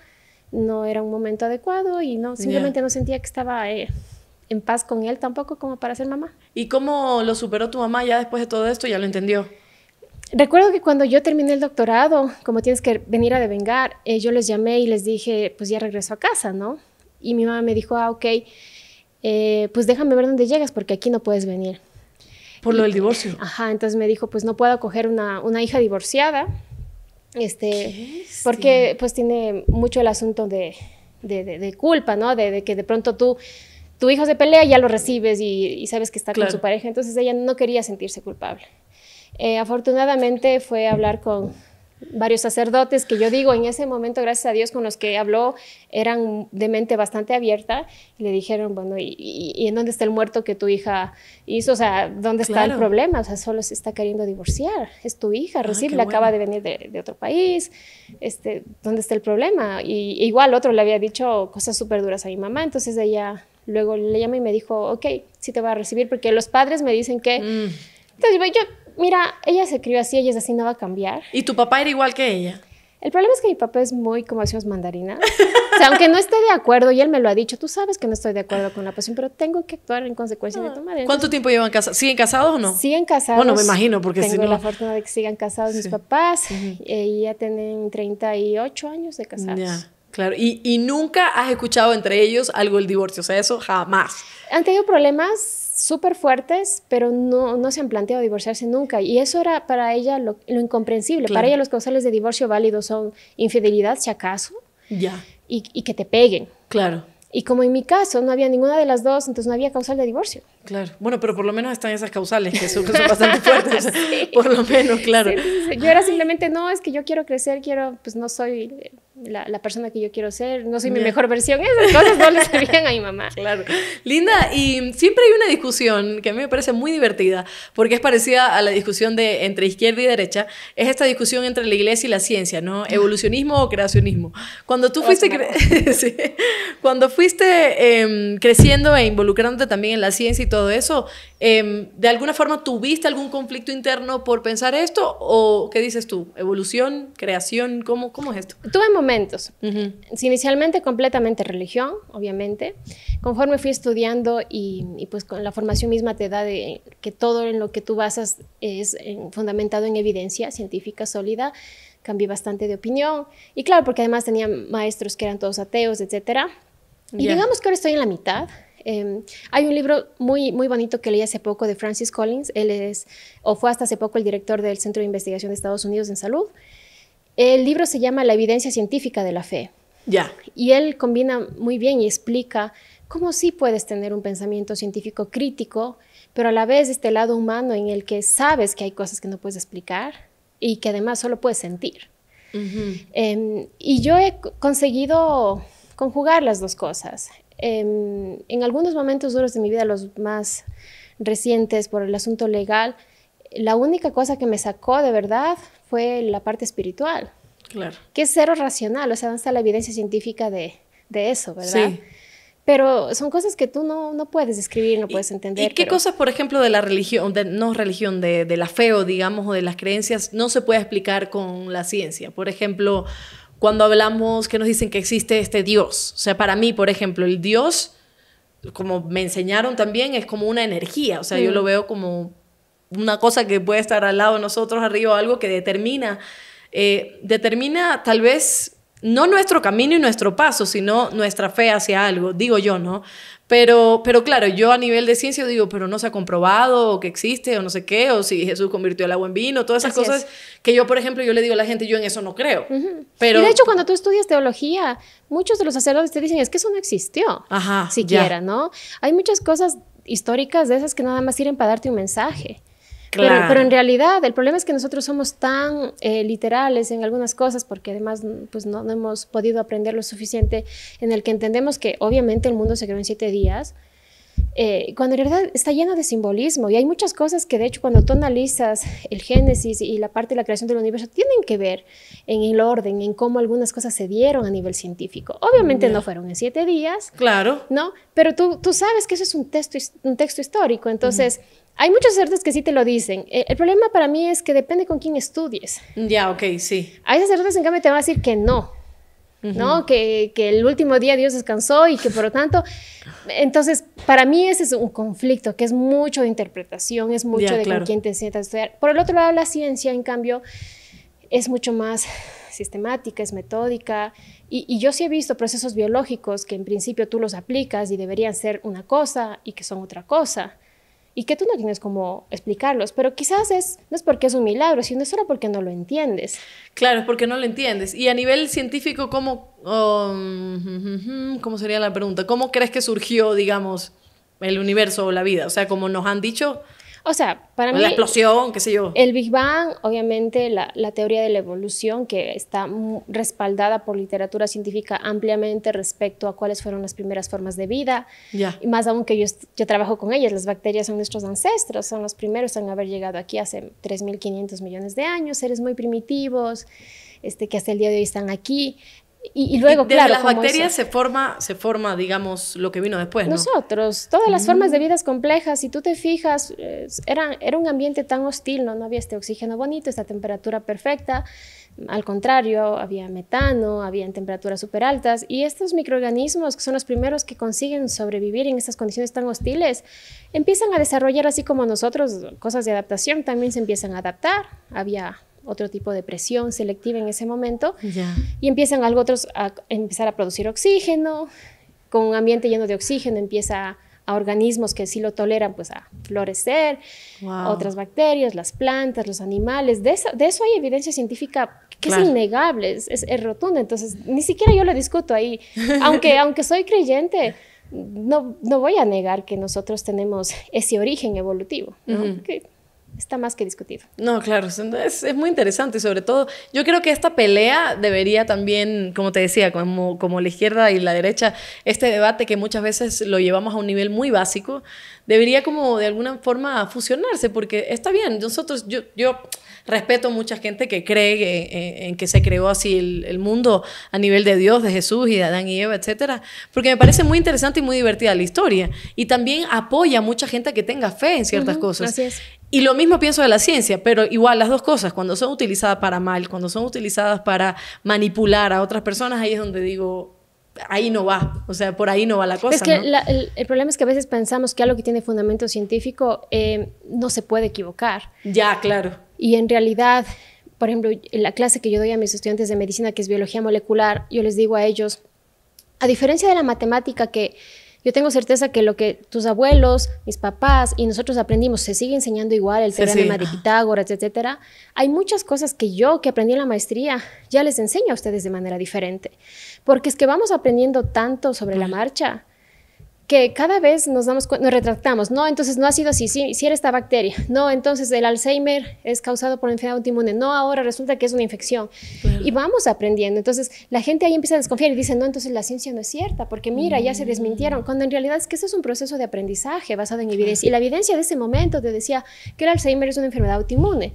no era un momento adecuado y no, simplemente no sentía que estaba... Eh, en paz con él tampoco como para ser mamá. ¿Y cómo lo superó tu mamá ya después de todo esto? ¿Ya lo entendió? Recuerdo que cuando yo terminé el doctorado, como tienes que venir a devengar, eh, yo les llamé y les dije, pues ya regreso a casa, ¿no? Y mi mamá me dijo, ah, ok, eh, pues déjame ver dónde llegas porque aquí no puedes venir. Por lo del divorcio. Ajá, entonces me dijo, pues no puedo coger una, una hija divorciada, este, porque pues tiene mucho el asunto de, culpa, ¿no? de que de pronto tú tu hijo se pelea, ya lo recibes y, sabes que está con su pareja. Entonces ella no quería sentirse culpable. Eh, afortunadamente fue hablar con varios sacerdotes que yo digo en ese momento, gracias a Dios, con los que habló, eran de mente bastante abierta y le dijeron, bueno, ¿y, en dónde está el muerto que tu hija hizo? O sea, ¿dónde está el problema? O sea, solo se está queriendo divorciar, es tu hija, recién acaba de venir de, otro país, este, ¿dónde está el problema? Y e igual otro le había dicho cosas súper duras a mi mamá, entonces ella luego le llama y me dijo, ok, sí te va a recibir, porque los padres me dicen que... Mm. Entonces, yo, mira, ella se crió así, ella es así, no va a cambiar. ¿Y tu papá era igual que ella? El problema es que mi papá es muy, como decimos, mandarina. O sea, aunque no esté de acuerdo, y él me lo ha dicho, tú sabes que no estoy de acuerdo con la pasión, pero tengo que actuar en consecuencia de ah. tu madre. ¿Cuánto tiempo llevan casados? ¿Siguen casados o no? Siguen casados. Bueno, me imagino, porque si no... la fortuna de que sigan casados mis papás, eh, y ya tienen 38 años de casados. Ya, Claro, y, y, nunca has escuchado entre ellos algo del divorcio, o sea, eso jamás. ¿Han tenido problemas? súper fuertes, pero no, se han planteado divorciarse nunca. Y eso era para ella lo, incomprensible. Para ella los causales de divorcio válidos son infidelidad, si acaso, ya. Y, que te peguen. Claro. Y como en mi caso no había ninguna de las dos, entonces no había causal de divorcio. Claro. Bueno, pero por lo menos están esas causales que son, bastante fuertes. Por lo menos, claro. yo era simplemente, no, es que yo quiero crecer, quiero, pues no soy la, persona que yo quiero ser, no soy mi mejor versión, esas cosas no le dirían a mi mamá. Claro. Linda, y siempre hay una discusión que a mí me parece muy divertida, porque es parecida a la discusión de entre izquierda y derecha, es esta discusión entre la iglesia y la ciencia, ¿no? Ah. Evolucionismo o creacionismo. Cuando tú fuiste, Cuando fuiste em, creciendo e involucrándote también en la ciencia y todo eso, em, ¿de alguna forma tuviste algún conflicto interno por pensar esto? ¿O qué dices tú? ¿Evolución? ¿Creación? ¿Cómo, cómo es esto? Tuve momentos. Inicialmente completamente religión, obviamente. Conforme fui estudiando y, pues con la formación misma te da de, que todo en lo que tú basas es eh, fundamentado en evidencia científica sólida, cambié bastante de opinión. Y claro, porque además tenía maestros que eran todos ateos, etcétera. Y digamos que ahora estoy en la mitad. Em, hay un libro muy, muy bonito que leí hace poco de Francis Collins. Él es, o fue hasta hace poco, el director del Centro de Investigación de Estados Unidos en Salud. El libro se llama La evidencia científica de la fe. Ya. Y él combina muy bien y explica cómo sí puedes tener un pensamiento científico crítico, pero a la vez este lado humano en el que sabes que hay cosas que no puedes explicar y que además solo puedes sentir. Em, y yo he conseguido conjugar las dos cosas. Em, en algunos momentos duros de mi vida, los más recientes por el asunto legal, la única cosa que me sacó de verdad fue la parte espiritual. Claro. Que es cero racional, o sea, no está la evidencia científica de, eso, ¿verdad? Sí. Pero son cosas que tú no, puedes describir, no puedes entender. ¿Y qué cosas, por ejemplo, de la religión, de, no religión, de, la fe o digamos, o de las creencias, no se puede explicar con la ciencia? Por ejemplo, cuando hablamos que nos dicen que existe este Dios. O sea, para mí, por ejemplo, el Dios, como me enseñaron también, es como una energía. O sea, yo mm. lo veo como una cosa que puede estar al lado de nosotros, arriba, algo que determina, eh, determina tal vez no nuestro camino y nuestro paso, sino nuestra fe hacia algo, digo yo, ¿no? Pero, pero claro, yo a nivel de ciencia digo, pero no se ha comprobado o que existe o no sé qué, o si Jesús convirtió el agua en vino, todas esas cosas que yo, por ejemplo, yo le digo a la gente, yo en eso no creo. pero, y de hecho, cuando tú estudias teología, muchos de los sacerdotes te dicen, es que eso no existió, siquiera, ¿no? Hay muchas cosas históricas de esas que nada más sirven para darte un mensaje. Pero, en realidad el problema es que nosotros somos tan eh, literales en algunas cosas porque además pues no, hemos podido aprender lo suficiente en el que entendemos que obviamente el mundo se creó en siete días. Eh, cuando en realidad está lleno de simbolismo y hay muchas cosas que de hecho cuando tú analizas el Génesis y la parte de la creación del universo tienen que ver en el orden, en cómo algunas cosas se dieron a nivel científico. Obviamente no, fueron en siete días, claro, ¿no? Pero tú, tú sabes que eso es un texto, un texto histórico, entonces... Hay muchos sacerdotes que sí te lo dicen. Eh, el, problema para mí es que depende con quién estudies. Ya, ok, sí. Hay sacerdotes en cambio te van a decir que no. ¿No? Que, el último día Dios descansó y que por lo tanto, entonces para mí ese es un conflicto que es mucho de interpretación, es mucho de con quién te sientas a estudiar. Por el otro lado, la ciencia, en cambio, es mucho más sistemática, es metódica. Y, y, yo sí he visto procesos biológicos que en principio tú los aplicas y deberían ser una cosa y que son otra cosa y que tú no tienes cómo explicarlos, pero quizás es, no es porque es un milagro, sino es solo porque no lo entiendes. Claro, es porque no lo entiendes. Y a nivel científico, ¿cómo, um, ¿cómo sería la pregunta? ¿Cómo crees que surgió, digamos, el universo o la vida? O sea, como nos han dicho, o sea, para mí... La explosión, qué sé yo. El Big Bang, obviamente, la, teoría de la evolución, que está respaldada por literatura científica ampliamente respecto a cuáles fueron las primeras formas de vida. Ya. Y más aún que yo, yo trabajo con ellas, las bacterias son nuestros ancestros, son los primeros en haber llegado aquí hace 3.500 millones de años, seres muy primitivos. Este, que hasta el día de hoy están aquí. Y, luego, y claro. las bacterias se forma, se forma, digamos, lo que vino después. ¿no? Nosotros, todas las mm. formas de vida complejas, si tú te fijas, eh, era, era un ambiente tan hostil, ¿no? no había este oxígeno bonito, esta temperatura perfecta. Al contrario, había metano, había temperaturas súper altas y estos microorganismos, que son los primeros que consiguen sobrevivir en estas condiciones tan hostiles, empiezan a desarrollar, así como nosotros, cosas de adaptación, también se empiezan a adaptar. Había otro tipo de presión selectiva en ese momento y empiezan algo otros a empezar a producir oxígeno, con un ambiente lleno de oxígeno empieza a, organismos que sí lo toleran, pues a florecer, otras bacterias, las plantas, los animales. De, eso hay evidencia científica que es innegable, es, rotunda. Entonces, ni siquiera yo lo discuto ahí. Aunque, aunque soy creyente, no, no voy a negar que nosotros tenemos ese origen evolutivo. ¿no? está más que discutido. No, claro, es, muy interesante, sobre todo yo creo que esta pelea debería también, como te decía, como, como la izquierda y la derecha, este debate que muchas veces lo llevamos a un nivel muy básico, debería como de alguna forma fusionarse, porque está bien, nosotros, yo, yo respeto mucha gente que cree eh, en, que se creó así el, mundo a nivel de Dios, de Jesús y de Adán y Eva, etcétera, porque me parece muy interesante y muy divertida la historia, y también apoya a mucha gente que tenga fe en ciertas cosas. Gracias. Y lo mismo pienso de la ciencia, pero igual las dos cosas, cuando son utilizadas para mal, cuando son utilizadas para manipular a otras personas, ahí es donde digo, ahí no va, o sea, por ahí no va la cosa. Es que el, problema es que a veces pensamos que algo que tiene fundamento científico eh, no se puede equivocar. Ya, claro. Y en realidad, por ejemplo, en la clase que yo doy a mis estudiantes de medicina, que es biología molecular, yo les digo a ellos, a diferencia de la matemática que yo tengo certeza que lo que tus abuelos, mis papás y nosotros aprendimos, se sigue enseñando igual, el teorema de Pitágoras, etcétera. Hay muchas cosas que yo, que aprendí en la maestría, ya les enseño a ustedes de manera diferente. Porque es que vamos aprendiendo tanto sobre la marcha que cada vez nos, damos, retractamos, no, entonces no ha sido así, sí, era esta bacteria, no, entonces el Alzheimer es causado por la enfermedad autoinmune, no, ahora resulta que es una infección. Y vamos aprendiendo, entonces la gente ahí empieza a desconfiar y dice, no, entonces la ciencia no es cierta, porque mira, ya se desmintieron, mm. cuando en realidad es que eso es un proceso de aprendizaje basado en evidencia. Y la evidencia de ese momento te decía que el Alzheimer es una enfermedad autoinmune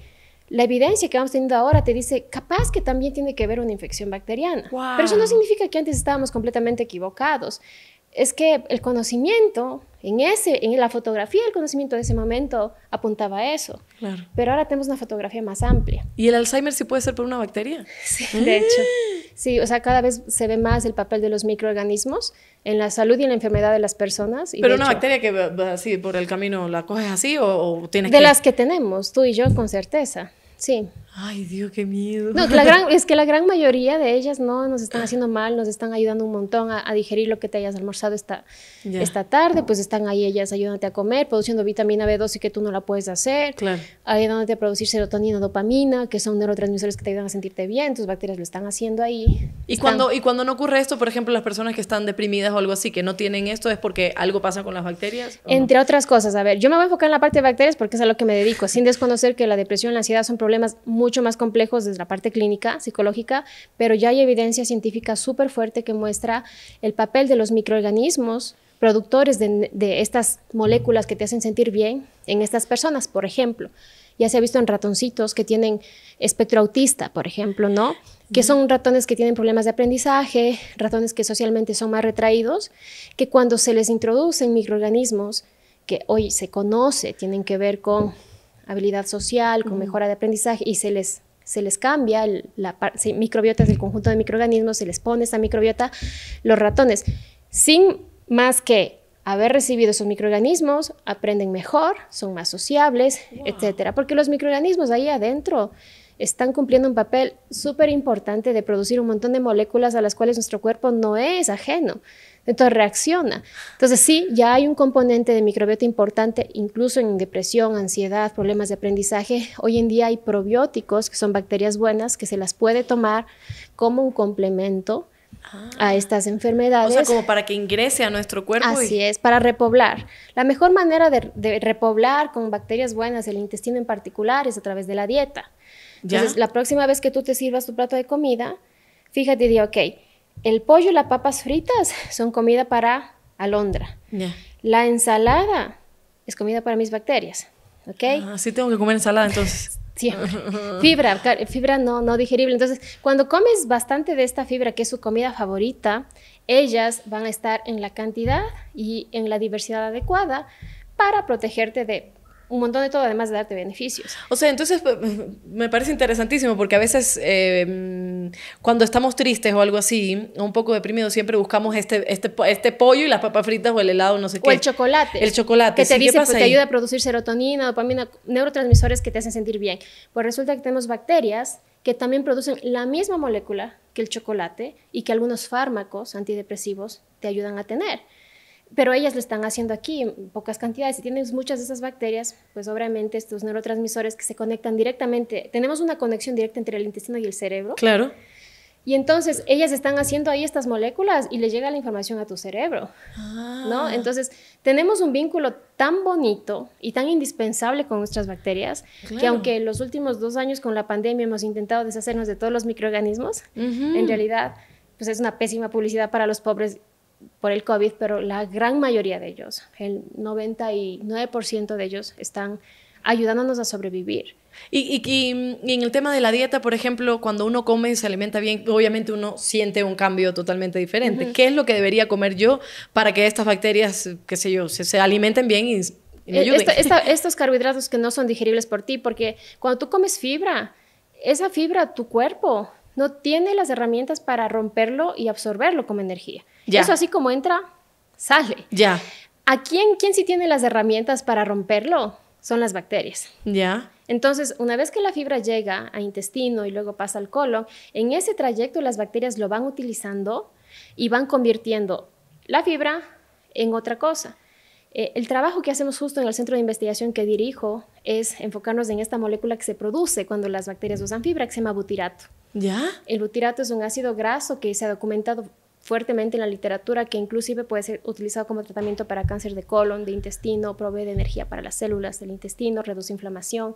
la evidencia que vamos teniendo ahora te dice, capaz que también tiene que ver una infección bacteriana. Pero eso no significa que antes estábamos completamente equivocados es que el conocimiento, en, ese, en la fotografía, el conocimiento de ese momento apuntaba a eso. Pero ahora tenemos una fotografía más amplia. ¿Y el Alzheimer sí puede ser por una bacteria? Sí, ¿Eh? de hecho. Sí, o sea, cada vez se ve más el papel de los microorganismos en la salud y en la enfermedad de las personas. Pero una bacteria que así por el camino la coges así o, o tienes que... De las que tenemos, tú y yo, con certeza. Sí. Ay, Dios, qué miedo. No, la es que la gran mayoría de ellas no nos están haciendo mal, nos están ayudando un montón a, digerir lo que te hayas almorzado esta, esta tarde, pues están ahí ellas ayudándote a comer, produciendo vitamina b y que tú no la puedes hacer, claro. ayudándote a producir serotonina, dopamina, que son neurotransmisores que te ayudan a sentirte bien, tus bacterias lo están haciendo ahí. Y, cuando, y cuando no ocurre esto, por ejemplo, las personas que están deprimidas o algo así, que no tienen esto, ¿es porque algo pasa con las bacterias? Entre otras cosas, a ver, yo me voy a enfocar en la parte de bacterias porque es a lo que me dedico, sin desconocer que la depresión y la ansiedad son problemas muy mucho más complejos desde la parte clínica, psicológica, pero ya hay evidencia científica súper fuerte que muestra el papel de los microorganismos productores de, estas moléculas que te hacen sentir bien en estas personas, por ejemplo. Ya se ha visto en ratoncitos que tienen espectro autista, por ejemplo, ¿no? Que son ratones que tienen problemas de aprendizaje, ratones que socialmente son más retraídos, que cuando se les introducen microorganismos que hoy se conoce, tienen que ver con habilidad social, con mejora de aprendizaje y se les cambia la microbiota es el conjunto de microorganismos, se les pone esa microbiota los ratones sin más que haber recibido esos microorganismos, aprenden mejor, son más sociables, etcétera, porque los microorganismos ahí adentro están cumpliendo un papel súper importante de producir un montón de moléculas a las cuales nuestro cuerpo no es ajeno. Entonces reacciona. Entonces sí, ya hay un componente de microbiota importante, incluso en depresión, ansiedad, problemas de aprendizaje. Hoy en día hay probióticos, que son bacterias buenas, que se las puede tomar como un complemento a ah. estas enfermedades. O sea, como para que ingrese a nuestro cuerpo. Así es, para repoblar. La mejor manera de, repoblar con bacterias buenas el intestino en particular es a través de la dieta. Entonces, la próxima vez que tú te sirvas tu plato de comida, fíjate y di, ok, el pollo y las papas fritas son comida para alondra. La ensalada es comida para mis bacterias. ¿Ok? Ah, sí, tengo que comer ensalada entonces. Sí, Fibra, fibra no, no digerible. Entonces, cuando comes bastante de esta fibra, que es su comida favorita, ellas van a estar en la cantidad y en la diversidad adecuada para protegerte de un montón de todo, además de darte beneficios. O sea, entonces pues, me parece interesantísimo porque a veces eh, cuando estamos tristes o algo así, un poco deprimidos, siempre buscamos este, este, este pollo y las papas fritas o el helado, no sé qué. O el chocolate. El chocolate. Que te, dice, pues, te ayuda a producir serotonina, dopamina, neurotransmisores que te hacen sentir bien. Pues resulta que tenemos bacterias que también producen la misma molécula que el chocolate y que algunos fármacos antidepresivos te ayudan a tener pero ellas lo están haciendo aquí en pocas cantidades. Si tienes muchas de esas bacterias, pues obviamente estos neurotransmisores que se conectan directamente, tenemos una conexión directa entre el intestino y el cerebro. Claro. Y entonces ellas están haciendo ahí estas moléculas y le llega la información a tu cerebro, ¿no? Ah. Entonces tenemos un vínculo tan bonito y tan indispensable con nuestras bacterias que aunque en los últimos dos años con la pandemia hemos intentado deshacernos de todos los microorganismos, en realidad pues es una pésima publicidad para los pobres por el COVID, pero la gran mayoría de ellos, el 99% de ellos están ayudándonos a sobrevivir. Y, en el tema de la dieta, por ejemplo, cuando uno come y se alimenta bien, obviamente uno siente un cambio totalmente diferente. ¿Qué es lo que debería comer yo para que estas bacterias, qué sé yo, se, alimenten bien y, eh, ayuden? estos carbohidratos que no son digeribles por ti, porque cuando tú comes fibra, esa fibra, tu cuerpo no tiene las herramientas para romperlo y absorberlo como energía. Eso así como entra, sale. Ya. ¿A quién, quién sí tiene las herramientas para romperlo? Son las bacterias. Ya. Entonces, una vez que la fibra llega a intestino y luego pasa al colon, en ese trayecto las bacterias lo van utilizando y van convirtiendo la fibra en otra cosa. Eh, el trabajo que hacemos justo en el centro de investigación que dirijo es enfocarnos en esta molécula que se produce cuando las bacterias usan fibra, que se llama butirato. ¿Ya? El butirato es un ácido graso que se ha documentado fuertemente en la literatura, que inclusive puede ser utilizado como tratamiento para cáncer de colon, de intestino, provee de energía para las células del intestino, reduce inflamación.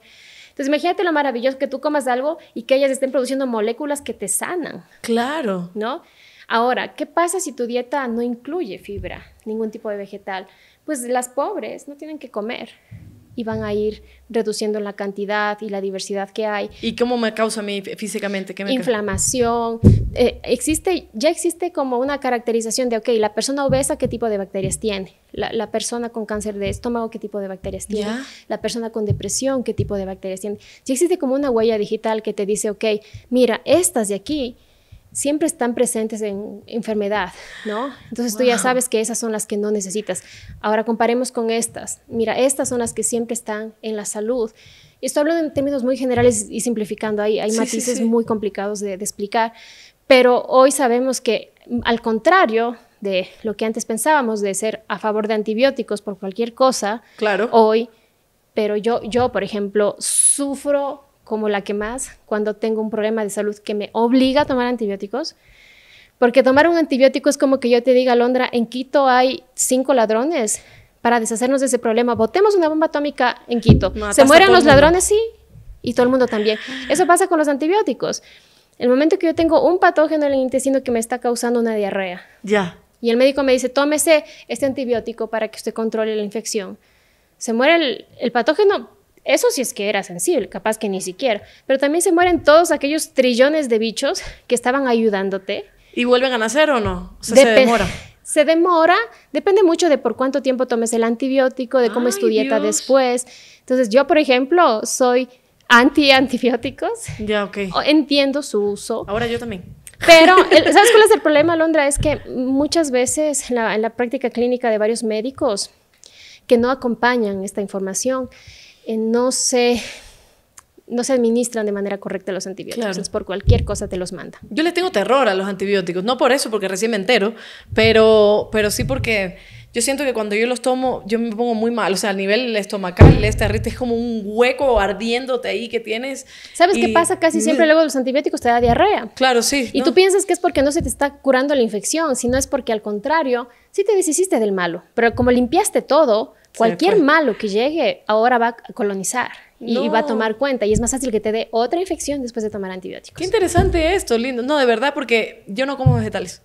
Entonces, imagínate lo maravilloso que tú comas algo y que ellas estén produciendo moléculas que te sanan. Claro. ¿No? Ahora, ¿qué pasa si tu dieta no incluye fibra, ningún tipo de vegetal? Pues las pobres no tienen que comer y van a ir reduciendo la cantidad y la diversidad que hay. ¿Y cómo me causa a mí físicamente? Inflamación. Eh, existe, ya existe como una caracterización de, ok, la persona obesa, ¿qué tipo de bacterias tiene? La, persona con cáncer de estómago, ¿qué tipo de bacterias tiene? La persona con depresión, ¿qué tipo de bacterias tiene? Ya existe como una huella digital que te dice, ok, mira, estas de aquí siempre están presentes en enfermedad, ¿no? Entonces tú ya sabes que esas son las que no necesitas. Ahora comparemos con estas. Mira, estas son las que siempre están en la salud. Y Esto hablo en términos muy generales y simplificando Hay matices muy complicados de, de explicar, pero hoy sabemos que mm, al contrario de lo que antes pensábamos de ser a favor de antibióticos por cualquier cosa, claro. hoy, pero yo, yo, por ejemplo, sufro como la que más cuando tengo un problema de salud que me obliga a tomar antibióticos. Porque tomar un antibiótico es como que yo te diga, Londra, en Quito hay cinco ladrones. Para deshacernos de ese problema, botemos una bomba atómica en Quito. Se mueren los ladrones, sí, y todo el mundo también. Eso pasa con los antibióticos. El momento que yo tengo un patógeno en el intestino que me está causando una diarrea. Ya. Y el médico me dice, tómese este antibiótico para que usted controle la infección. Se muere el patógeno, eso sí es que era sensible, capaz que ni siquiera. Pero también se mueren todos aquellos trillones de bichos que estaban ayudándote. ¿Y vuelven a nacer o no? se demora. Se demora, depende mucho de por cuánto tiempo tomes el antibiótico, de cómo Ay, tu dieta después. Entonces, yo, por ejemplo, soy anti-antibióticos. Ya, ok. Entiendo su uso. Ahora yo también. Pero, ¿sabes cuál es el problema, Londra? Es que muchas veces la, en la práctica clínica de varios médicos que no acompañan esta información, eh, no se no se administran de manera correcta los antibióticos. por cualquier cosa te los manda. Yo le tengo terror a los antibióticos, no por eso, porque recién me entero, pero, pero sí porque yo siento que cuando yo los tomo, yo me pongo muy mal. O sea, a nivel estomacal, este arrite es como un hueco ardiéndote ahí que tienes. ¿Sabes qué pasa? Casi mm. siempre luego de los antibióticos te da diarrea. Claro, sí. Y tú piensas que es porque no se te está curando la infección, sino es porque al contrario, sí te deshiciste del malo, pero como limpiaste todo, Cualquier malo que llegue ahora va a colonizar y, va a tomar cuenta y es más fácil que te dé otra infección después de tomar antibióticos. Qué interesante esto, lindo. No, de verdad, porque yo no como vegetales.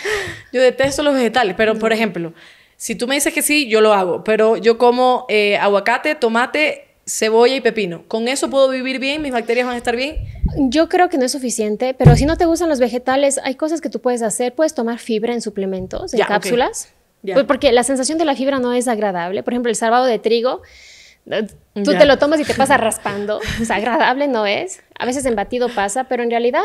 yo detesto los vegetales, pero por ejemplo, si tú me dices que sí, yo lo hago, pero yo como eh, aguacate, tomate, cebolla y pepino. ¿Con eso puedo vivir bien? ¿Mis bacterias van a estar bien? Yo creo que no es suficiente, pero si no te gustan los vegetales, hay cosas que tú puedes hacer. Puedes tomar fibra en suplementos, en cápsulas. Pues porque la sensación de la fibra no es agradable. Por ejemplo, el salvado de trigo, eh, tú te lo tomas y te pasa raspando. agradable no es. A veces en batido pasa, pero en realidad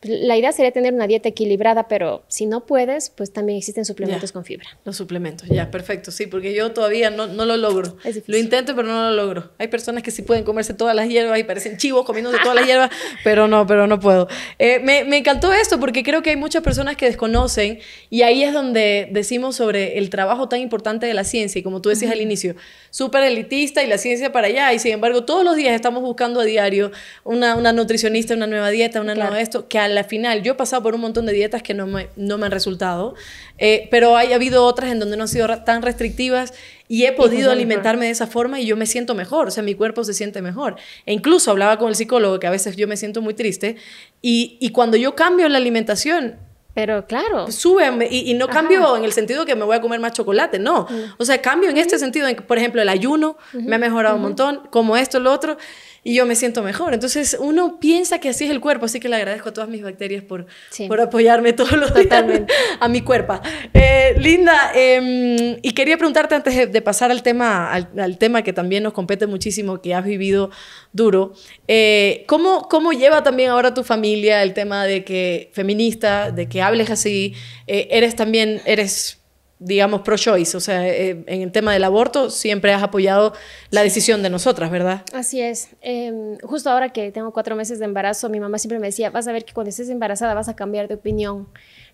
pues, la idea sería tener una dieta equilibrada, pero si no puedes, pues también existen suplementos con fibra. Los suplementos, ya, perfecto, sí, porque yo todavía no, lo logro. Lo intento, pero no lo logro. Hay personas que sí pueden comerse todas las hierbas y parecen chivos comiéndose todas las hierbas, pero no, pero no puedo. Eh, me, encantó esto porque creo que hay muchas personas que desconocen y ahí es donde decimos sobre el trabajo tan importante de la ciencia y como tú decías al inicio, súper elitista y la ciencia para allá y sin embargo todos los días estamos buscando a diario una, nutricionista, una nueva dieta, una nueva esto, que la final, yo he pasado por un montón de dietas que no me, han resultado, eh, pero ha habido otras en donde no han sido tan restrictivas y he podido alimentarme de esa forma y yo me siento mejor, o sea, mi cuerpo se siente mejor. E incluso hablaba con el psicólogo que a veces yo me siento muy triste y, y cuando yo cambio la alimentación, pero claro. Sube y, no cambio en el sentido que me voy a comer más chocolate, no. Mm. O sea, cambio en este sentido, en por ejemplo, el ayuno me ha mejorado un montón, como esto, lo otro, y yo me siento mejor. Entonces uno piensa que así es el cuerpo, así que le agradezco a todas mis bacterias por, por apoyarme todos los Totalmente. días a mi cuerpo. Eh, Linda, em, y quería preguntarte antes de, pasar al tema, al, tema que también nos compete muchísimo, que has vivido duro, eh, ¿cómo, ¿cómo lleva también ahora tu familia el tema de que feminista, de que hables así. Eh, eres también, eres, digamos, pro-choice, o sea, eh, en el tema del aborto siempre has apoyado la decisión de nosotras, ¿verdad? Así es. Em, justo ahora que tengo cuatro meses de embarazo, mi mamá siempre me decía, vas a ver que cuando estés embarazada vas a cambiar de opinión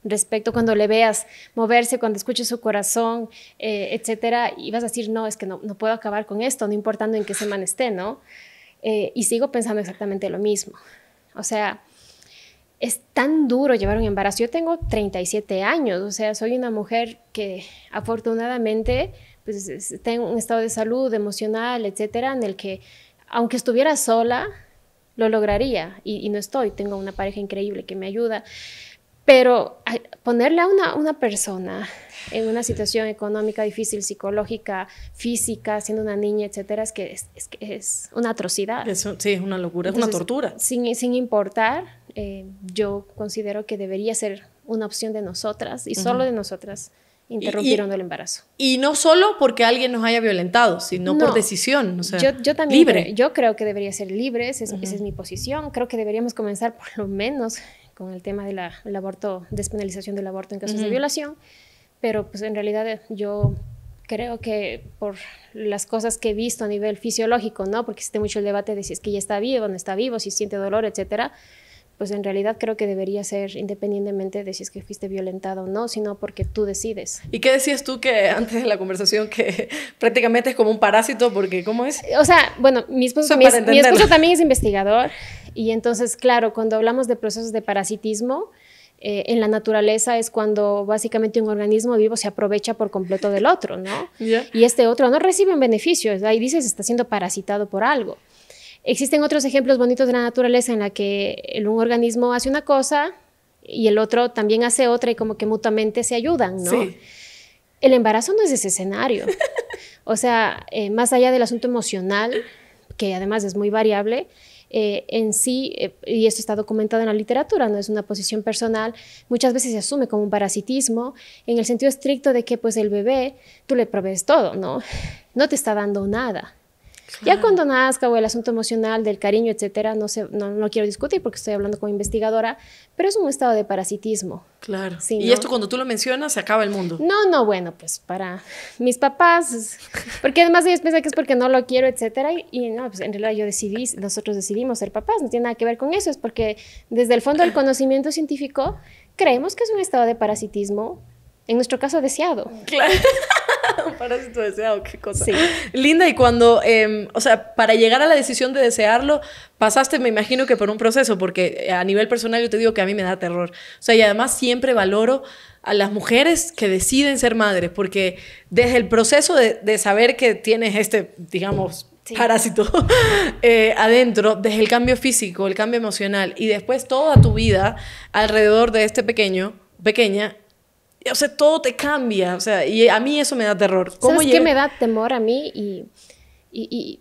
respecto cuando le veas moverse, cuando escuches su corazón, eh, etcétera, y vas a decir, no, es que no, no puedo acabar con esto, no importando en qué semana esté, ¿no? y sigo pensando exactamente lo mismo. O sea, es tan duro llevar un embarazo. Yo tengo 37 años, o sea, soy una mujer que afortunadamente pues, tengo un estado de salud emocional, etcétera, en el que aunque estuviera sola, lo lograría y, no estoy. Tengo una pareja increíble que me ayuda. Pero ponerle a una, persona en una situación económica difícil, psicológica, física, siendo una niña, etcétera, es que es, una atrocidad. sí, es una locura, es una tortura. Sin, sin importar eh, yo considero que debería ser una opción de nosotras y solo de nosotras interrumpieron el embarazo. Y no solo porque alguien nos haya violentado, sino por decisión. sea, yo, también libre. Creo, yo creo que debería ser libre, esa es, mi posición. Creo que deberíamos comenzar por lo menos con el tema del aborto, despenalización del aborto en casos de violación, pero pues en realidad eh, yo creo que por las cosas que he visto a nivel fisiológico, ¿no? Porque existe mucho el debate de si es que ya está vivo, no está vivo, si siente dolor, etcétera pues en realidad creo que debería ser independientemente de si es que fuiste violentado o no, sino porque tú decides. ¿Y qué decías tú que antes de la conversación que prácticamente es como un parásito porque cómo es? O sea, bueno, mi esposo, mi, esposo también es investigador y entonces, claro, cuando hablamos de procesos de parasitismo, eh, en la naturaleza es cuando básicamente un organismo vivo se aprovecha por completo del otro, ¿no? Y este otro no recibe un beneficio, ahí dices está siendo parasitado por algo. Existen otros ejemplos bonitos de la naturaleza en la que un organismo hace una cosa y el otro también hace otra y como que mutuamente se ayudan, ¿no? Sí. El embarazo no es ese escenario. o sea, eh, más allá del asunto emocional, que además es muy variable, eh, en sí, eh, y esto está documentado en la literatura, no es una posición personal, muchas veces se asume como un parasitismo en el sentido estricto de que pues el bebé tú le provees todo, ¿no? No te está dando nada ya cuando nazca o el asunto emocional del cariño, etcétera, no, sé, no, quiero discutir porque estoy hablando como investigadora, pero es un estado de parasitismo. Claro. y esto cuando tú lo mencionas se acaba el mundo. No, no, bueno, pues para mis papás, porque además ellos piensan que es porque no lo quiero, etcétera, y, y no, pues en realidad yo decidí, nosotros decidimos ser papás, no tiene nada que ver con eso, es porque desde el fondo del conocimiento científico creemos que es un estado de parasitismo, en nuestro caso deseado. Claro un parásito deseado, qué cosa. Sí. Linda, y cuando, em, o sea, para llegar a la decisión de desearlo, pasaste, me imagino que por un proceso, porque eh, a nivel personal yo te digo que a mí me da terror. O sea, y además siempre valoro a las mujeres que deciden ser madres, porque desde el proceso de, saber que tienes este, digamos, parásito eh, adentro, desde el cambio físico, el cambio emocional y después toda tu vida alrededor de este pequeño, pequeña, o sea, todo te cambia, o sea, y a mí eso me da terror. ¿Cómo ¿Sabes qué me da temor a mí? Y,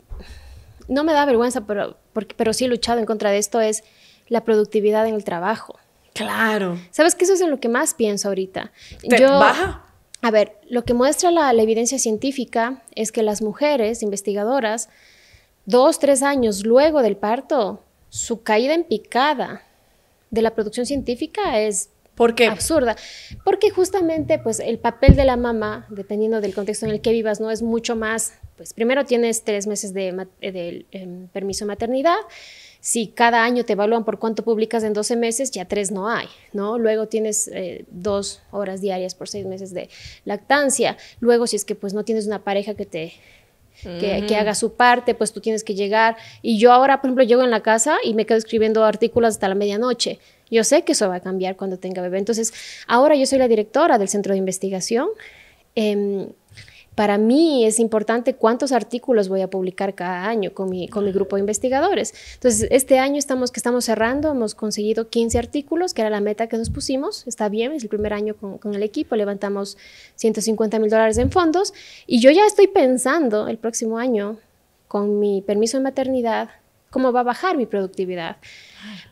no me da vergüenza, pero, pero sí he luchado en contra de esto, es la productividad en el trabajo. Claro. ¿Sabes qué? Eso es en lo que más pienso ahorita. baja? A ver, lo que muestra la, la evidencia científica es que las mujeres investigadoras, dos, tres años luego del parto, su caída en picada de la producción científica es ¿Por qué? Absurda. Porque justamente pues el papel de la mamá, dependiendo del contexto en el que vivas, no es mucho más, pues primero tienes tres meses de, eh, em, permiso de maternidad, si cada año te evalúan por cuánto publicas en 12 meses, ya tres no hay, ¿no? Luego tienes eh, dos horas diarias por seis meses de lactancia. Luego, si es que pues no tienes una pareja que te... que, haga su parte, pues tú tienes que llegar. Y yo ahora, por ejemplo, llego en la casa y me quedo escribiendo artículos hasta la medianoche. Yo sé que eso va a cambiar cuando tenga bebé. Entonces, ahora yo soy la directora del centro de investigación. Em, para mí es importante cuántos artículos voy a publicar cada año con mi, grupo de investigadores. Entonces, este año estamos, que estamos cerrando, hemos conseguido 15 artículos, que era la meta que nos pusimos. Está bien, es el primer año con, con el equipo, levantamos 150 mil dólares en fondos. Y yo ya estoy pensando el próximo año, con mi permiso de maternidad, cómo va a bajar mi productividad.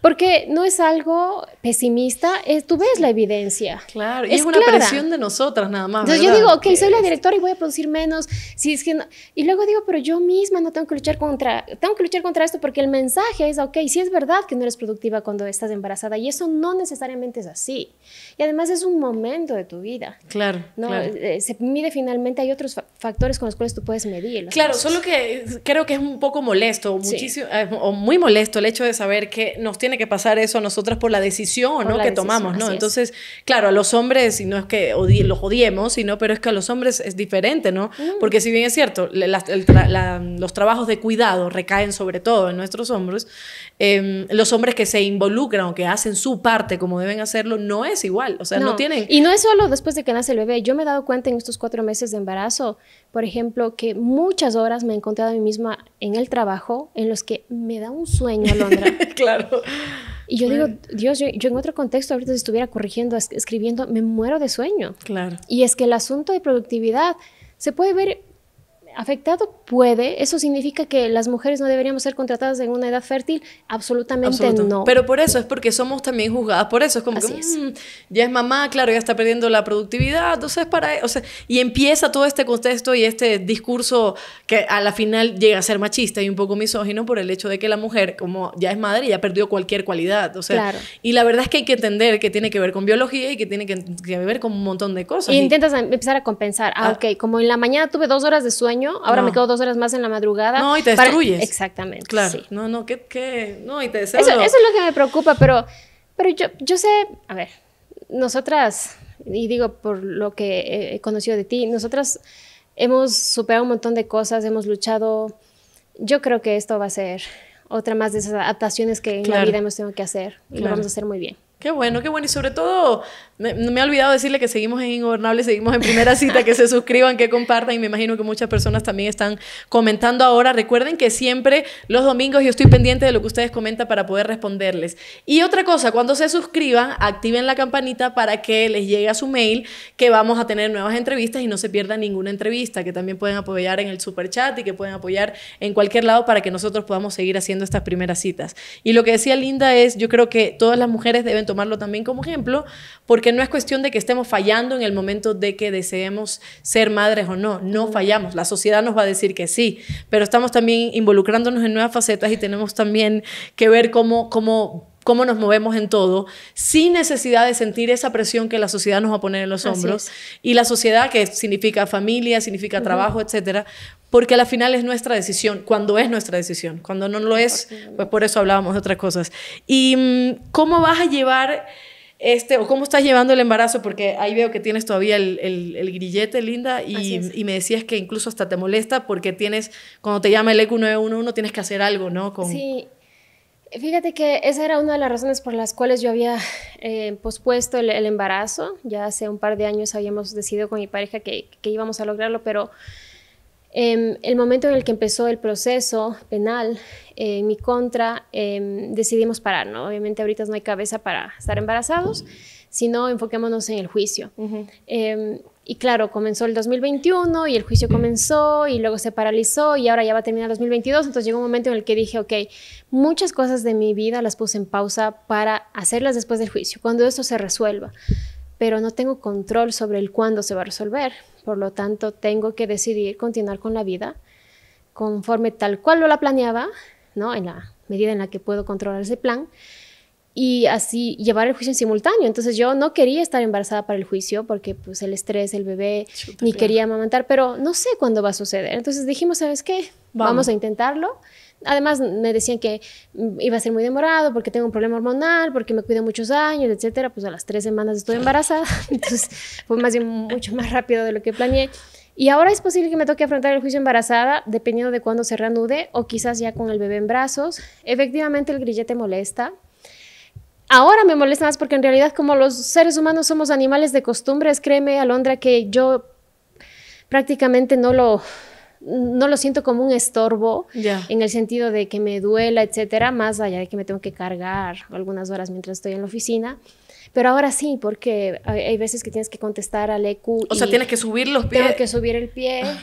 Porque no es algo pesimista, es, tú ves la evidencia. Claro, y es, una presión de nosotras nada más. Entonces yo digo, ok, soy la directora y voy a producir menos. Si es que y luego digo, pero yo misma no tengo que luchar contra, tengo que luchar contra esto porque el mensaje es, ok, si es verdad que no eres productiva cuando estás embarazada y eso no necesariamente es así. Y además es un momento de tu vida. Claro. Eh, se mide finalmente, hay otros factores con los cuales tú puedes medir. Claro, solo que creo que es un poco molesto, muchísimo, eh, o muy molesto el hecho de saber que nos tiene que pasar eso a nosotras por la decisión ¿no? que tomamos, ¿no? Entonces, claro, a los hombres, y no es que los odiemos, sino, pero es que a los hombres es diferente, ¿no? Mm. Porque si bien es cierto, los trabajos de cuidado recaen sobre todo en nuestros hombros, em, los hombres que se involucran o que hacen su parte como deben hacerlo, no es igual, o sea, no, no tienen... Y no es solo después de que nace el bebé, yo me he dado cuenta en estos cuatro meses de embarazo, por ejemplo, que muchas horas me he encontrado a mí misma en el trabajo en los que me da un sueño, Londra. claro. Y yo digo, Dios, yo, yo, en otro contexto ahorita si estuviera corrigiendo, escribiendo, me muero de sueño. Claro. Y es que el asunto de productividad se puede ver afectado puede, eso significa que las mujeres no deberíamos ser contratadas en una edad fértil, absolutamente no. Pero por eso es porque somos también juzgadas por eso, es como que mm, ya es mamá, claro, ya está perdiendo la productividad, entonces para, o sea, y empieza todo este contexto y este discurso que a la final llega a ser machista y un poco misógino por el hecho de que la mujer como ya es madre ya perdió cualquier cualidad, o sea, y la verdad es que hay que entender que tiene que ver con biología y que tiene que, ver con un montón de cosas. Y, intentas empezar a compensar, ah, ah, ok, como en la mañana tuve dos horas de sueño, ahora me quedo dos horas más en la madrugada. No, y te destruyes. Exactamente. Claro. No, no, ¿qué, No, y te eso, eso, es lo que me preocupa, pero, pero yo, yo sé, a ver, nosotras, y digo por lo que he conocido de ti, nosotras hemos superado un montón de cosas, hemos luchado. Yo creo que esto va a ser otra más de esas adaptaciones que en la vida hemos tenido que hacer y lo vamos a hacer muy bien. Qué bueno, qué bueno. Y sobre todo, me, me he olvidado decirle que seguimos en Ingobernable, seguimos en primera cita, que se suscriban, que compartan y me imagino que muchas personas también están comentando ahora. Recuerden que siempre los domingos yo estoy pendiente de lo que ustedes comentan para poder responderles. Y otra cosa, cuando se suscriban, activen la campanita para que les llegue a su mail que vamos a tener nuevas entrevistas y no se pierda ninguna entrevista, que también pueden apoyar en el super chat y que pueden apoyar en cualquier lado para que nosotros podamos seguir haciendo estas primeras citas. Y lo que decía Linda es, yo creo que todas las mujeres deben tomarlo también como ejemplo, porque no es cuestión de que estemos fallando en el momento de que deseemos ser madres o no, no fallamos, la sociedad nos va a decir que sí, pero estamos también involucrándonos en nuevas facetas y tenemos también que ver cómo, cómo cómo nos movemos en todo, sin necesidad de sentir esa presión que la sociedad nos va a poner en los hombros y la sociedad que significa familia, significa trabajo, etcétera, porque al final es nuestra decisión, cuando es nuestra decisión, cuando no lo es, pues por eso hablábamos de otras cosas. ¿Y mm, cómo vas a llevar este, o cómo estás llevando el embarazo, porque ahí veo que tienes todavía el, grillete, Linda, y, me decías que incluso hasta te molesta porque tienes, cuando te llama el EQ 911, tienes que hacer algo, ¿no? Con... Sí, fíjate que esa era una de las razones por las cuales yo había eh, pospuesto el, embarazo. Ya hace un par de años habíamos decidido con mi pareja que, que íbamos a lograrlo, pero Em, el momento en el que empezó el proceso penal eh, en mi contra, em, decidimos parar, ¿no? Obviamente ahorita no hay cabeza para estar embarazados, sino enfoquémonos en el juicio. Em, y claro, comenzó el 2021 y el juicio comenzó y luego se paralizó y ahora ya va a terminar el 2022, entonces llegó un momento en el que dije, ok, muchas cosas de mi vida las puse en pausa para hacerlas después del juicio, cuando esto se resuelva pero no tengo control sobre el cuándo se va a resolver. Por lo tanto, tengo que decidir continuar con la vida conforme tal cual lo la planeaba, ¿no? En la medida en la que puedo controlar ese plan y así llevar el juicio en simultáneo. Entonces yo no quería estar embarazada para el juicio porque pues el estrés, el bebé, ni quería amamantar, pero no sé cuándo va a suceder. Entonces dijimos, ¿sabes qué? Vamos a intentarlo Además, me decían que mm, iba a ser muy demorado porque tengo un problema hormonal, porque me cuido muchos años, etcétera. Pues a las tres semanas estoy embarazada, entonces fue más bien mucho más rápido de lo que planeé. Y ahora es posible que me toque afrontar el juicio embarazada, dependiendo de cuándo se reanude, o quizás ya con el bebé en brazos. Efectivamente, el grillete molesta. Ahora me molesta más porque en realidad, como los seres humanos somos animales de costumbres, créeme, Alondra, que yo prácticamente no lo no lo siento como un estorbo en el sentido de que me duela, etcétera, más allá de que me tengo que cargar algunas horas mientras estoy en la oficina. Pero ahora sí, porque hay veces que tienes que contestar al EQ. O sea, tienes que subir los pies. Tengo que subir el pie. Ah.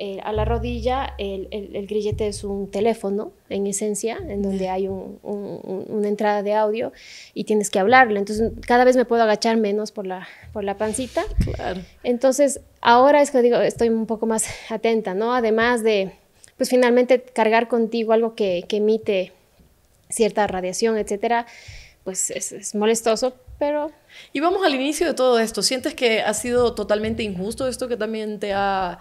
Eh, a la rodilla, el, grillete es un teléfono, en esencia, en donde hay una entrada de audio y tienes que hablarle. Entonces, cada vez me puedo agachar menos por la, por la pancita. Entonces, ahora es que digo, estoy un poco más atenta, ¿no? Además de, pues finalmente, cargar contigo algo que, emite cierta radiación, etcétera, pues es, es molestoso, pero y vamos al inicio de todo esto. ¿Sientes que ha sido totalmente injusto esto que también te ha,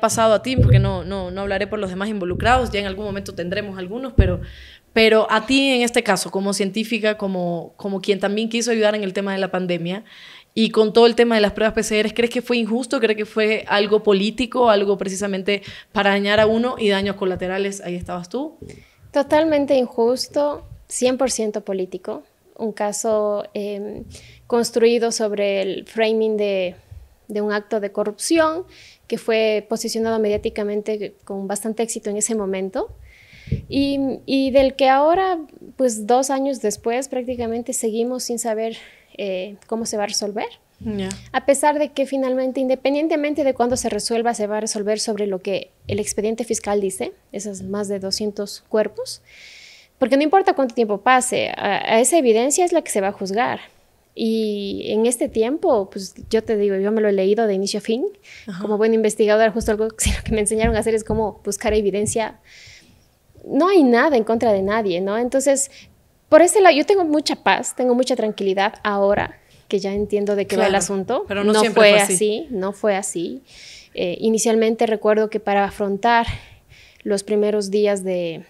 pasado a ti? Porque no, no, no hablaré por los demás involucrados, ya en algún momento tendremos algunos, pero, pero a ti en este caso, como científica, como, como quien también quiso ayudar en el tema de la pandemia y con todo el tema de las pruebas PCR, ¿crees que fue injusto? ¿Crees que fue algo político, algo precisamente para dañar a uno y daños colaterales? Ahí estabas tú. Totalmente injusto, 100% político un caso em, construido sobre el framing de, un acto de corrupción que fue posicionado mediáticamente con bastante éxito en ese momento. Y, del que ahora, pues dos años después, prácticamente seguimos sin saber eh, cómo se va a resolver. A pesar de que finalmente, independientemente de cuándo se resuelva, se va a resolver sobre lo que el expediente fiscal dice, esos más de 200 cuerpos. Porque no importa cuánto tiempo pase, a, esa evidencia es la que se va a juzgar. Y en este tiempo, pues yo te digo, yo me lo he leído de inicio a fin. Como buen investigador, justo algo que, lo que me enseñaron a hacer es cómo buscar evidencia. No hay nada en contra de nadie, ¿no? Entonces, por ese lado, yo tengo mucha paz, tengo mucha tranquilidad ahora que ya entiendo de qué va el asunto. Pero no, fue, así. no fue así. Eh, inicialmente recuerdo que para afrontar los primeros días de,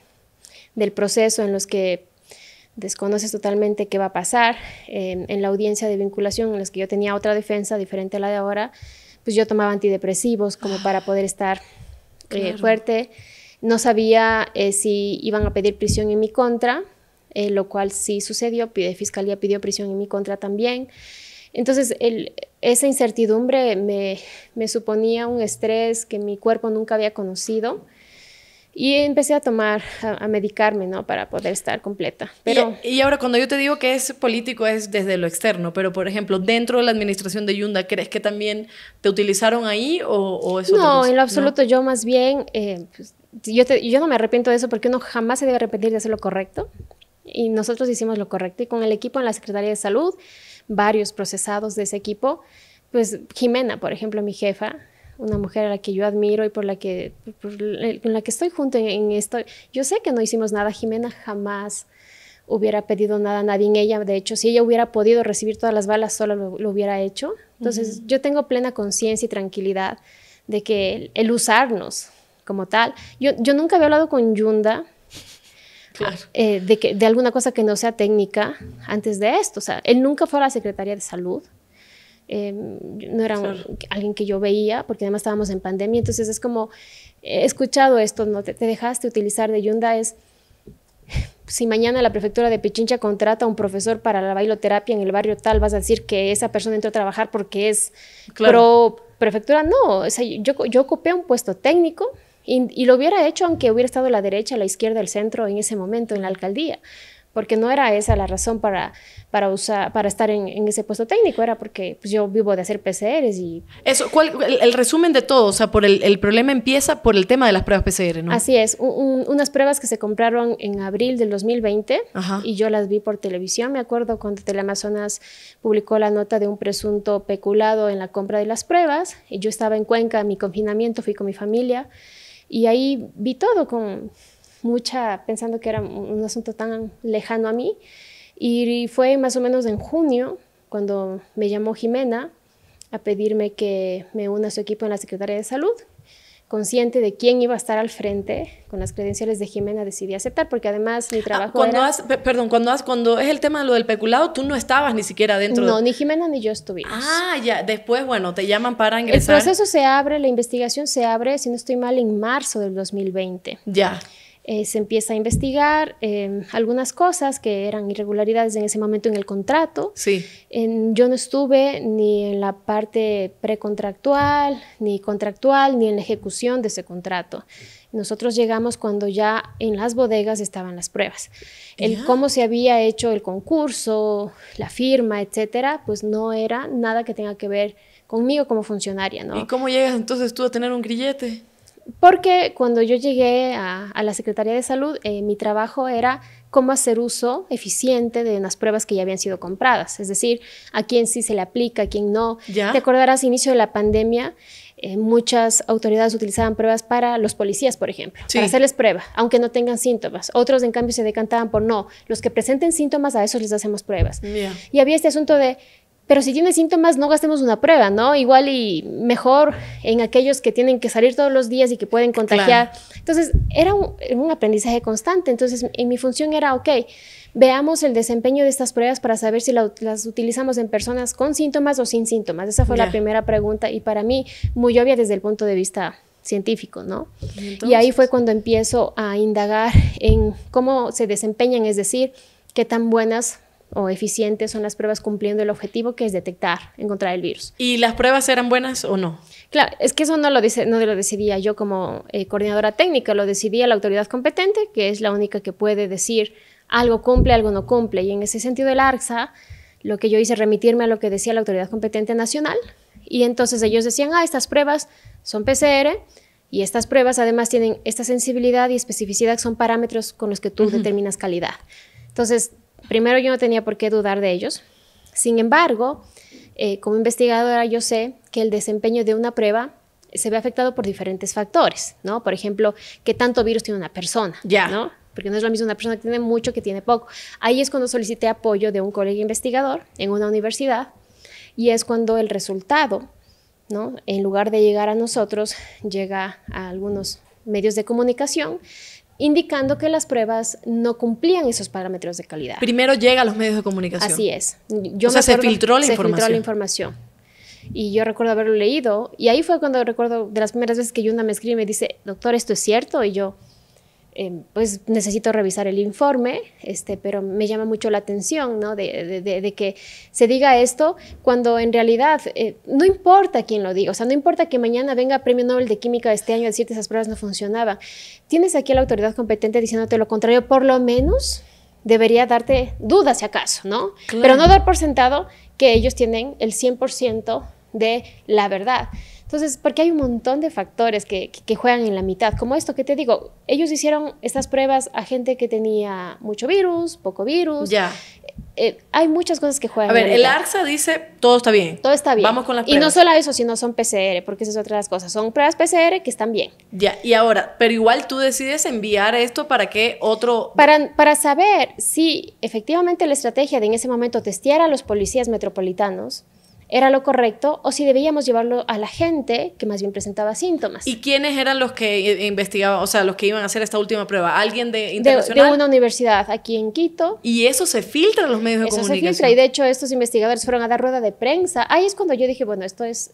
del proceso en los que desconoces totalmente qué va a pasar. en la audiencia de vinculación en las que yo tenía otra defensa diferente a la de ahora, pues yo tomaba antidepresivos como para poder estar eh, fuerte. No sabía eh, si iban a pedir prisión en mi contra, eh, lo cual sí sucedió. Pide, Fiscalía pidió prisión en mi contra también. Entonces, esa incertidumbre me, suponía un estrés que mi cuerpo nunca había conocido y empecé a tomar, a, medicarme, ¿no? Para poder estar completa. Pero... Y, ahora cuando yo te digo que es político es desde lo externo, pero por ejemplo, dentro de la administración de Yunda, ¿crees que también te utilizaron ahí o, eso? No, en lo absoluto, yo más bien, eh, pues, yo no me arrepiento de eso porque uno jamás se debe arrepentir de hacer lo correcto. Y nosotros hicimos lo correcto. Y con el equipo en la Secretaría de Salud, varios procesados de ese equipo, pues Jimena, por ejemplo, mi jefa, una mujer a la que yo admiro y por la que, con la que estoy junto en, esto. Yo sé que no hicimos nada, Jimena jamás hubiera pedido nada a nadie en ella, de hecho, si ella hubiera podido recibir todas las balas, sola, lo, hubiera hecho. Entonces, yo tengo plena conciencia y tranquilidad de que el, usarnos como tal, yo, nunca había hablado con Yunda, ah, eh, de, que, de alguna cosa que no sea técnica antes de esto. O sea, él nunca fue a la secretaria de Salud, Em, no era alguien que yo veía, porque además estábamos en pandemia, entonces es como, he escuchado esto, no te, dejaste utilizar de Yunda, es si mañana la prefectura de Pichincha contrata a un profesor para la bailoterapia en el barrio tal, vas a decir que esa persona entró a trabajar porque es pro prefectura. No, yo, yo ocupé un puesto técnico y, lo hubiera hecho aunque hubiera estado a la derecha, a la izquierda, el centro en ese momento en la alcaldía porque no era esa la razón para, para, usar, para estar en, ese puesto técnico, era porque pues, yo vivo de hacer PCRs y... Eso, ¿cuál, el, resumen de todo, o sea, por el, el, problema empieza por el tema de las pruebas PCR, ¿no? Así es, unas pruebas que se compraron en abril del 2020 y yo las vi por televisión, me acuerdo cuando Teleamazonas publicó la nota de un presunto peculado en la compra de las pruebas y yo estaba en Cuenca, en mi confinamiento, fui con mi familia y ahí vi todo con mucha, pensando que era un asunto tan lejano a mí. Y fue más o menos en junio cuando me llamó Jimena a pedirme que me una a su equipo en la Secretaría de Salud. Consciente de quién iba a estar al frente, con las credenciales de Jimena decidí aceptar, porque además mi ah, trabajo. cuando era... perdón, cuando, es el tema de lo del peculado, tú no estabas ni siquiera dentro. No, ni Jimena ni yo estuvimos. Ah, ya, después, bueno, te llaman para ingresar. El proceso se abre, la investigación se abre, si no estoy mal, en marzo del 2020. Ya. Eh, se empieza a investigar em, algunas cosas que eran irregularidades en ese momento en el contrato. Sí. yo no estuve ni en la parte precontractual, ni contractual, ni en la ejecución de ese contrato. Nosotros llegamos cuando ya en las bodegas estaban las pruebas. El cómo se había hecho el concurso, la firma, etcétera, pues no era nada que tenga que ver conmigo como funcionaria, ¿no? ¿Y cómo llegas entonces tú a tener un grillete? Porque cuando yo llegué a, la Secretaría de Salud, eh, mi trabajo era cómo hacer uso eficiente de las pruebas que ya habían sido compradas, es decir, a quién sí se le aplica, a quién no. ¿Ya? Te acordarás, inicio de la pandemia, eh, muchas autoridades utilizaban pruebas para los policías, por ejemplo, para hacerles prueba, aunque no tengan síntomas. Otros, en cambio, se decantaban por no, los que presenten síntomas, a esos les hacemos pruebas. Y había este asunto de pero si tiene síntomas, no gastemos una prueba, ¿no? Igual y mejor en aquellos que tienen que salir todos los días y que pueden contagiar. Entonces, era un, aprendizaje constante. Entonces, en mi función era, ok, veamos el desempeño de estas pruebas para saber si las utilizamos en personas con síntomas o sin síntomas. Esa fue la primera pregunta y para mí muy obvia desde el punto de vista científico, ¿no? ¿Y, y ahí fue cuando empiezo a indagar en cómo se desempeñan, es decir, qué tan buenas o eficientes son las pruebas cumpliendo el objetivo que es detectar, encontrar el virus. ¿Y las pruebas eran buenas o no? Claro, es que eso no lo, dice, no lo decidía yo como eh, coordinadora técnica, lo decidía la autoridad competente, que es la única que puede decir algo cumple, algo no cumple. Y en ese sentido el ARCSA, lo que yo hice remitirme a lo que decía la autoridad competente nacional, y entonces ellos decían, ah, estas pruebas son PCR, y estas pruebas además tienen esta sensibilidad y especificidad, son parámetros con los que tú determinas calidad. Entonces, Primero yo no tenía por qué dudar de ellos. Sin embargo, eh, como investigadora yo sé que el desempeño de una prueba se ve afectado por diferentes factores, ¿no? Por ejemplo, qué tanto virus tiene una persona, ya. ¿no? Porque no es lo mismo una persona que tiene mucho que tiene poco. Ahí es cuando solicité apoyo de un colega investigador en una universidad y es cuando el resultado, ¿no? En lugar de llegar a nosotros, llega a algunos medios de comunicación indicando que las pruebas no cumplían esos parámetros de calidad. Primero llega a los medios de comunicación. Así es. o sea, se filtró la se Filtró la información. Y yo recuerdo haberlo leído, y ahí fue cuando recuerdo de las primeras veces que Yunda me escribe y me dice, doctor, ¿esto es cierto? Y yo, eh, pues necesito revisar el informe, este, pero me llama mucho la atención ¿no? de, que se diga esto cuando en realidad eh, no importa quién lo diga, o sea, no importa que mañana venga Premio Nobel de Química este año a decirte esas pruebas no funcionaban. Tienes aquí a la autoridad competente diciéndote lo contrario, por lo menos debería darte dudas si acaso, ¿no? Pero no dar por sentado que ellos tienen el 100% de la verdad. Entonces, porque hay un montón de factores que, juegan en la mitad, como esto que te digo, ellos hicieron estas pruebas a gente que tenía mucho virus, poco virus. Ya. Eh, hay muchas cosas que juegan. A ver, el ARSA dice todo está bien. Todo está bien. Vamos con las pruebas. Y no solo eso, sino son PCR, porque esas es otra de las cosas. Son pruebas PCR que están bien. Ya, y ahora, pero igual tú decides enviar esto para que otro. Para, para saber si efectivamente la estrategia de en ese momento testear a los policías metropolitanos era lo correcto o si debíamos llevarlo a la gente que más bien presentaba síntomas. ¿Y quiénes eran los que investigaban, o sea, los que iban a hacer esta última prueba? ¿Alguien de internacional? una universidad aquí en Quito. ¿Y eso se filtra en los medios de comunicación? Eso se filtra y de hecho estos investigadores fueron a dar rueda de prensa. Ahí es cuando yo dije, bueno, esto es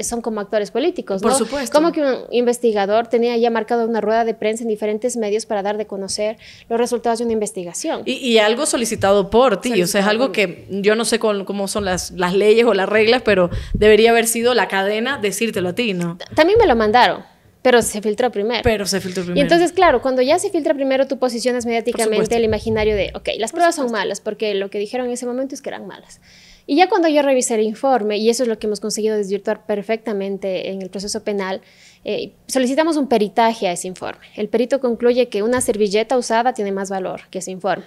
son como actores políticos. Por supuesto. Como que un investigador tenía ya marcado una rueda de prensa en diferentes medios para dar de conocer los resultados de una investigación. Y, algo solicitado por ti, o sea, es algo que yo no sé cómo son las, las leyes o las reglas, pero debería haber sido la cadena decírtelo a ti, ¿no? También me lo mandaron. Pero se filtró primero. Pero se filtra primero. Y entonces, claro, cuando ya se filtra primero, tú posicionas mediáticamente el imaginario de, ok, las pruebas son malas, porque lo que dijeron en ese momento es que eran malas. Y ya cuando yo revisé el informe, y eso es lo que hemos conseguido desvirtuar perfectamente en el proceso penal, eh, solicitamos un peritaje a ese informe. El perito concluye que una servilleta usada tiene más valor que ese informe.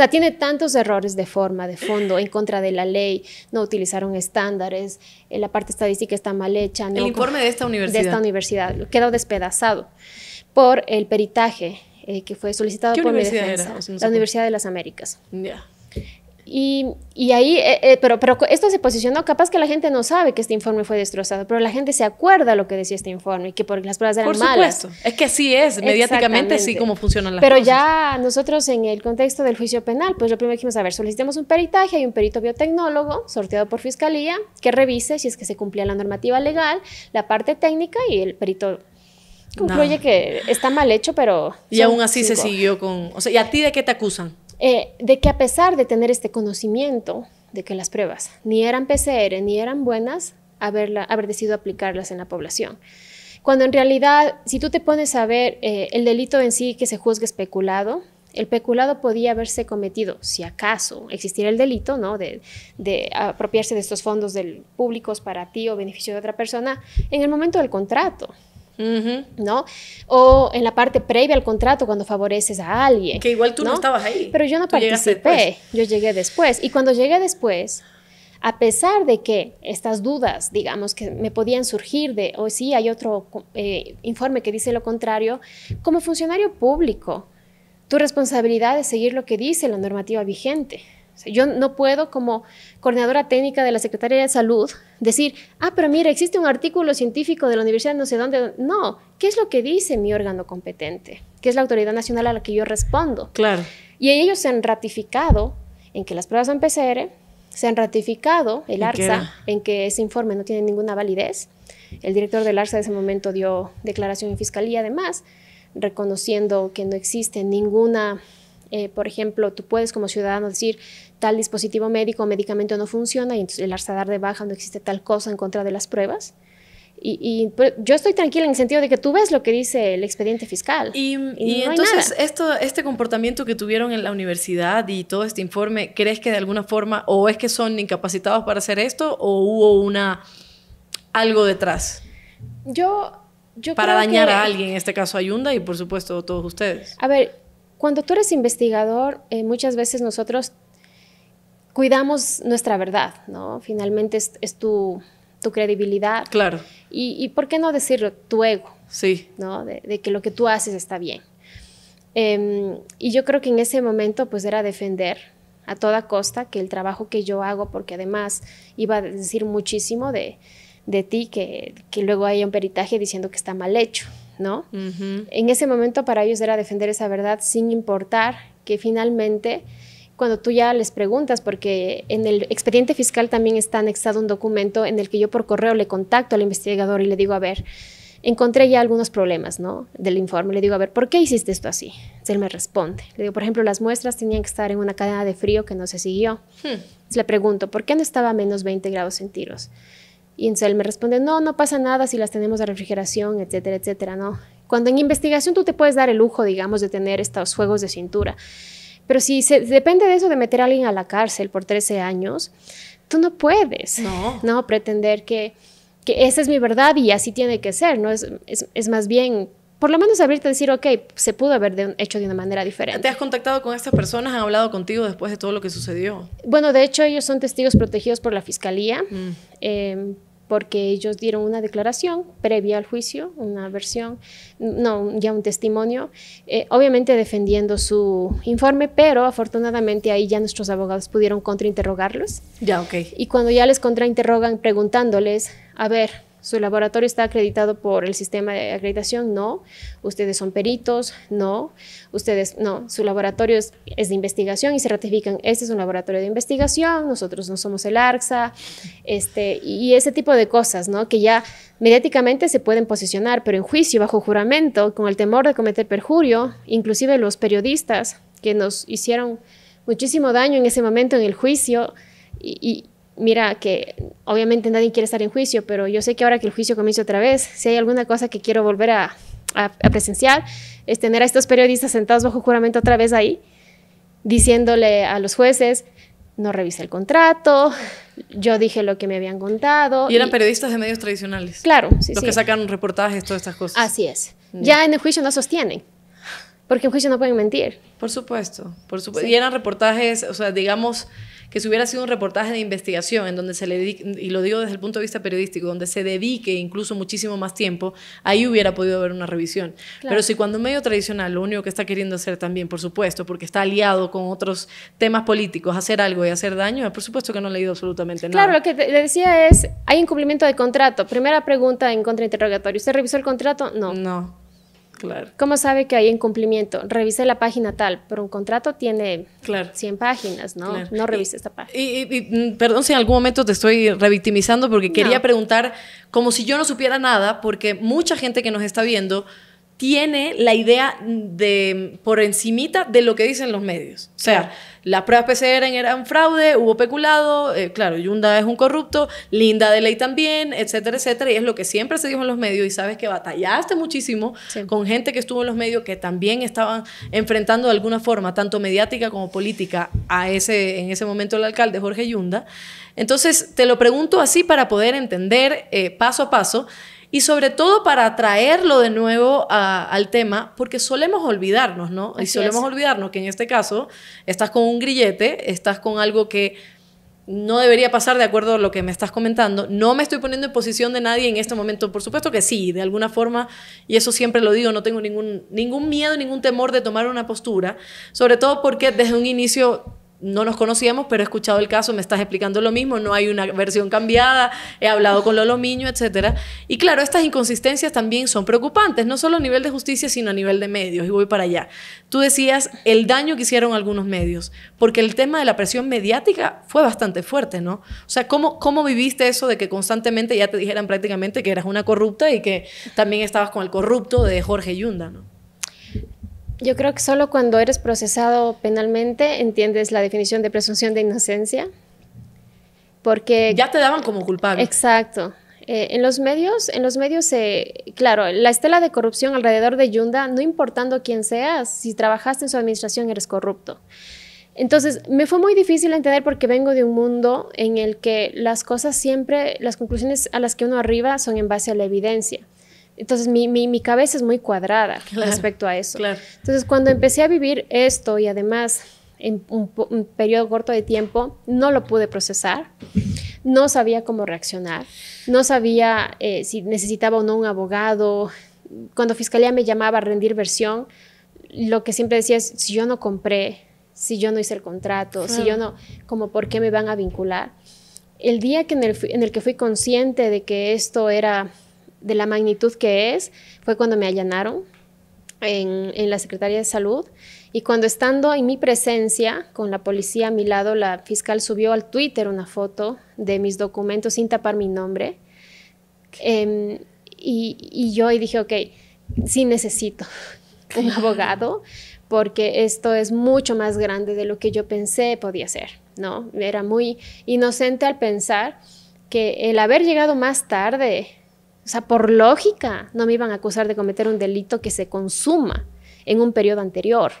O sea, tiene tantos errores de forma, de fondo, en contra de la ley, no utilizaron estándares, eh, la parte estadística está mal hecha. El informe de esta universidad. De esta universidad, quedó despedazado por el peritaje eh, que fue solicitado por la Universidad de las Américas. Ya. Y, ahí, eh, eh, pero, pero esto se posicionó, capaz que la gente no sabe que este informe fue destrozado, pero la gente se acuerda lo que decía este informe y que por las pruebas eran malas. Por supuesto, es que sí es, mediáticamente sí como funcionan las pero cosas. Pero ya nosotros en el contexto del juicio penal, pues lo primero dijimos, a ver, solicitemos un peritaje, hay un perito biotecnólogo sorteado por fiscalía que revise si es que se cumplía la normativa legal, la parte técnica y el perito concluye que está mal hecho, pero... Y aún así se siguió con... O sea, ¿y a ti de qué te acusan? Eh, de que a pesar de tener este conocimiento de que las pruebas ni eran PCR ni eran buenas, haberla, haber decidido aplicarlas en la población. Cuando en realidad, si tú te pones a ver eh, el delito en sí que se juzgue especulado, el peculado podía haberse cometido, si acaso existiera el delito, ¿no? De, apropiarse de estos fondos del, públicos para ti o beneficio de otra persona en el momento del contrato. ¿No? O en la parte previa al contrato, cuando favoreces a alguien. Que igual tú no, estabas ahí. Pero yo no participé, yo llegué después. Y cuando llegué después, a pesar de que estas dudas, digamos, que me podían surgir de, o oh, sí, hay otro eh, informe que dice lo contrario, como funcionario público, tu responsabilidad es seguir lo que dice la normativa vigente yo no puedo como coordinadora técnica de la Secretaría de Salud decir, ah, pero mira, existe un artículo científico de la universidad no sé dónde. No, ¿qué es lo que dice mi órgano competente? ¿Qué es la autoridad nacional a la que yo respondo. Claro. Y ellos se han ratificado en que las pruebas son PCR, se han ratificado el ARSA en que ese informe no tiene ninguna validez. El director del ARSA de ese momento dio declaración en fiscalía, además, reconociendo que no existe ninguna, eh, por ejemplo, tú puedes como ciudadano decir, tal dispositivo médico o medicamento no funciona y entonces el ARSADAR de baja no existe tal cosa en contra de las pruebas. Y, yo estoy tranquila en el sentido de que tú ves lo que dice el expediente fiscal. Y, entonces, esto, este comportamiento que tuvieron en la universidad y todo este informe, ¿crees que de alguna forma o es que son incapacitados para hacer esto o hubo una algo detrás? Yo, para dañar a alguien, en este caso a y por supuesto todos ustedes. A ver, cuando tú eres investigador, eh, muchas veces nosotros cuidamos nuestra verdad, ¿no? Finalmente es, tu, credibilidad. Claro. Y, ¿por qué no decirlo? Tu ego. Sí. ¿No? De, que lo que tú haces está bien. Em, y yo creo que en ese momento pues era defender a toda costa que el trabajo que yo hago, porque además iba a decir muchísimo de, ti, que, luego hay un peritaje diciendo que está mal hecho, ¿no? En ese momento para ellos era defender esa verdad sin importar que finalmente cuando tú ya les preguntas, porque en el expediente fiscal también está anexado un documento en el que yo por correo le contacto al investigador y le digo, a ver, encontré ya algunos problemas, ¿no? Del informe. Le digo, a ver, ¿por qué hiciste esto así? Él me responde. Le digo, por ejemplo, las muestras tenían que estar en una cadena de frío que no se siguió. Hmm. Le pregunto, ¿por qué no estaba a menos 20 grados centígrados? Y él me responde, no, no pasa nada si las tenemos a refrigeración, etcétera, etcétera, ¿no? Cuando en investigación tú te puedes dar el lujo, digamos, de tener estos juegos de cintura. Pero si depende de eso de meter a alguien a la cárcel por 13 años, tú no puedes, ¿no? Pretender que, esa es mi verdad y así tiene que ser, ¿no? Es, más bien por lo menos abrirte a decir, ok, se pudo haber hecho de una manera diferente. ¿Te has contactado con estas personas? ¿Han hablado contigo después de todo lo que sucedió? Bueno, de hecho, ellos son testigos protegidos por la fiscalía. Mm. Em, porque ellos dieron una declaración previa al juicio, una versión, no, ya un testimonio, eh, obviamente defendiendo su informe, pero afortunadamente ahí ya nuestros abogados pudieron contrainterrogarlos. Ya, ok. Y cuando ya les contrainterrogan preguntándoles, a ver, ¿Su laboratorio está acreditado por el sistema de acreditación? No. ¿Ustedes son peritos? No. ¿Ustedes? No. ¿Su laboratorio es, de investigación y se ratifican? Este es un laboratorio de investigación, nosotros no somos el ARCSA, este, y ese tipo de cosas, ¿no? Que ya mediáticamente se pueden posicionar, pero en juicio, bajo juramento, con el temor de cometer perjurio, inclusive los periodistas que nos hicieron muchísimo daño en ese momento en el juicio, y, mira que obviamente nadie quiere estar en juicio, pero yo sé que ahora que el juicio comienza otra vez, si hay alguna cosa que quiero volver a, presenciar, es tener a estos periodistas sentados bajo juramento otra vez ahí, diciéndole a los jueces, no revisé el contrato, yo dije lo que me habían contado. Y eran periodistas de medios tradicionales. Claro, sí. Los que sacan reportajes, todas estas cosas. Así es. Mm. Ya en el juicio no sostienen. Porque en juicio no pueden mentir. Por supuesto, por supuesto. Y eran reportajes, o sea, digamos, que si hubiera sido un reportaje de investigación en donde se le y lo digo desde el punto de vista periodístico, donde se dedique incluso muchísimo más tiempo, ahí hubiera podido haber una revisión. Pero si cuando un medio tradicional lo único que está queriendo hacer también, por supuesto, porque está aliado con otros temas políticos, hacer algo y hacer daño, por supuesto que no ha leído absolutamente nada. Claro, lo que le decía es, hay incumplimiento de contrato. Primera pregunta en contrainterrogatorio. ¿Usted revisó el contrato? No. No. ¿Cómo sabe que hay incumplimiento? Revise la página tal, pero un contrato tiene 100 páginas, ¿no? No revise esta página. Y, mm, perdón si en algún momento te estoy revictimizando porque quería preguntar como si yo no supiera nada, porque mucha gente que nos está viendo tiene la idea de por encimita de lo que dicen los medios. O sea, las pruebas PCR eran fraude, hubo peculado, eh, claro, Yunda es un corrupto, Linda de ley también, etcétera, etcétera, y es lo que siempre se dijo en los medios y sabes que batallaste muchísimo con gente que estuvo en los medios que también estaban enfrentando de alguna forma, tanto mediática como política, a ese en ese momento el alcalde Jorge Yunda. Entonces, te lo pregunto así para poder entender eh, paso a paso y sobre todo para traerlo de nuevo al tema, porque solemos olvidarnos, ¿no? y solemos olvidarnos que en este caso estás con un grillete, estás con algo que no debería pasar de acuerdo a lo que me estás comentando. No me estoy poniendo en posición de nadie en este momento. Por supuesto que sí, de alguna forma, y eso siempre lo digo, no tengo ningún, ningún miedo, ningún temor de tomar una postura, sobre todo porque desde un inicio no nos conocíamos, pero he escuchado el caso, me estás explicando lo mismo, no hay una versión cambiada, he hablado con Lolo Miño, etc. Y claro, estas inconsistencias también son preocupantes, no solo a nivel de justicia, sino a nivel de medios, y voy para allá. Tú decías el daño que hicieron algunos medios, porque el tema de la presión mediática fue bastante fuerte, ¿no? O sea, ¿cómo, cómo viviste eso de que constantemente ya te dijeran prácticamente que eras una corrupta y que también estabas con el corrupto de Jorge Yunda, ¿no? Yo creo que solo cuando eres procesado penalmente entiendes la definición de presunción de inocencia, porque... Ya te daban como culpable. Exacto. Eh, en los medios, en los medios, claro, la estela de corrupción alrededor de Yunda, no importando quién seas, si trabajaste en su administración eres corrupto. Entonces, me fue muy difícil entender porque vengo de un mundo en el que las cosas siempre, las conclusiones a las que uno arriba son en base a la evidencia. Entonces mi, cabeza es muy cuadrada respecto a eso. Entonces cuando empecé a vivir esto y además en un, periodo corto de tiempo, no lo pude procesar, no sabía cómo reaccionar, no sabía eh, si necesitaba o no un abogado. Cuando Fiscalía me llamaba a rendir versión, lo que siempre decía es, si yo no compré, si yo no hice el contrato, si yo no, como por qué me van a vincular. El día que en el que fui consciente de que esto era de la magnitud que es, fue cuando me allanaron en, la Secretaría de Salud y cuando estando en mi presencia con la policía a mi lado, la fiscal subió al Twitter una foto de mis documentos sin tapar mi nombre em, y, y, yo dije, ok, sí necesito un abogado porque esto es mucho más grande de lo que yo pensé podía ser, ¿no? Era muy inocente al pensar que el haber llegado más tarde o sea, por lógica, no me iban a acusar de cometer un delito que se consuma en un periodo anterior.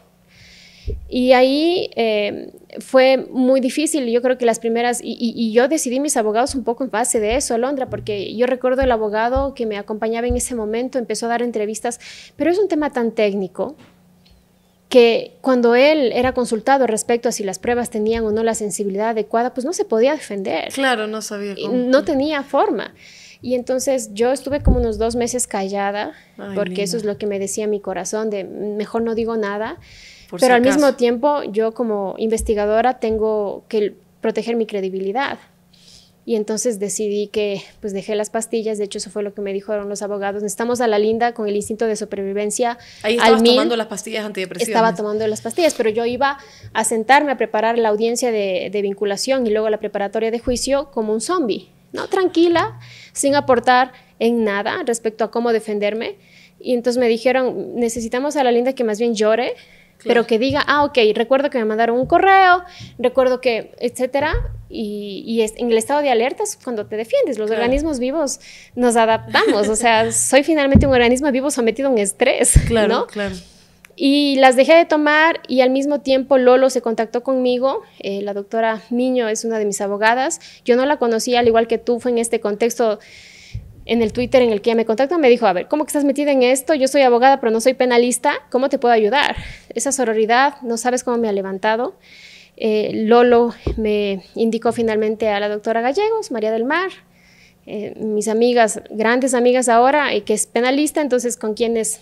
Y ahí eh, fue muy difícil, yo creo que las primeras, y, yo decidí mis abogados un poco en base de eso, a Alondra, porque yo recuerdo el abogado que me acompañaba en ese momento, empezó a dar entrevistas, pero es un tema tan técnico que cuando él era consultado respecto a si las pruebas tenían o no la sensibilidad adecuada, pues no se podía defender. Claro, no sabía. Cómo. No tenía forma. Y entonces yo estuve como unos dos meses callada, porque eso es lo que me decía mi corazón, de mm, mejor no digo nada. pero al mismo tiempo yo como investigadora tengo que proteger mi credibilidad. Y entonces decidí que pues dejé las pastillas, de hecho eso fue lo que me dijeron los abogados, estamos a la linda con el instinto de supervivencia. Ahí estaba tomando las pastillas antidepresivas. Estaba tomando las pastillas, pero yo iba a sentarme a preparar la audiencia de, de vinculación y luego la preparatoria de juicio como un zombie, ¿no? Tranquila, sin aportar en nada respecto a cómo defenderme. Y entonces me dijeron, necesitamos a la linda que más bien llore, pero que diga, ah, ok, recuerdo que me mandaron un correo, recuerdo que, etcétera. Y, es, en el estado de alerta es cuando te defiendes. Los organismos vivos nos adaptamos. O sea, soy finalmente un organismo vivo sometido a un estrés. Claro, ¿no? claro. Y las dejé de tomar y al mismo tiempo Lolo se contactó conmigo, eh, la doctora Miño es una de mis abogadas, yo no la conocía, al igual que tú, fue en este contexto en el Twitter en el que ella me contactó, me dijo, a ver, ¿cómo que estás metida en esto? Yo soy abogada, pero no soy penalista, ¿cómo te puedo ayudar? Esa sororidad, no sabes cómo me ha levantado. Eh, Lolo me indicó finalmente a la doctora Gallegos, María del Mar, eh, mis amigas, grandes amigas ahora, y que es penalista, entonces con quienes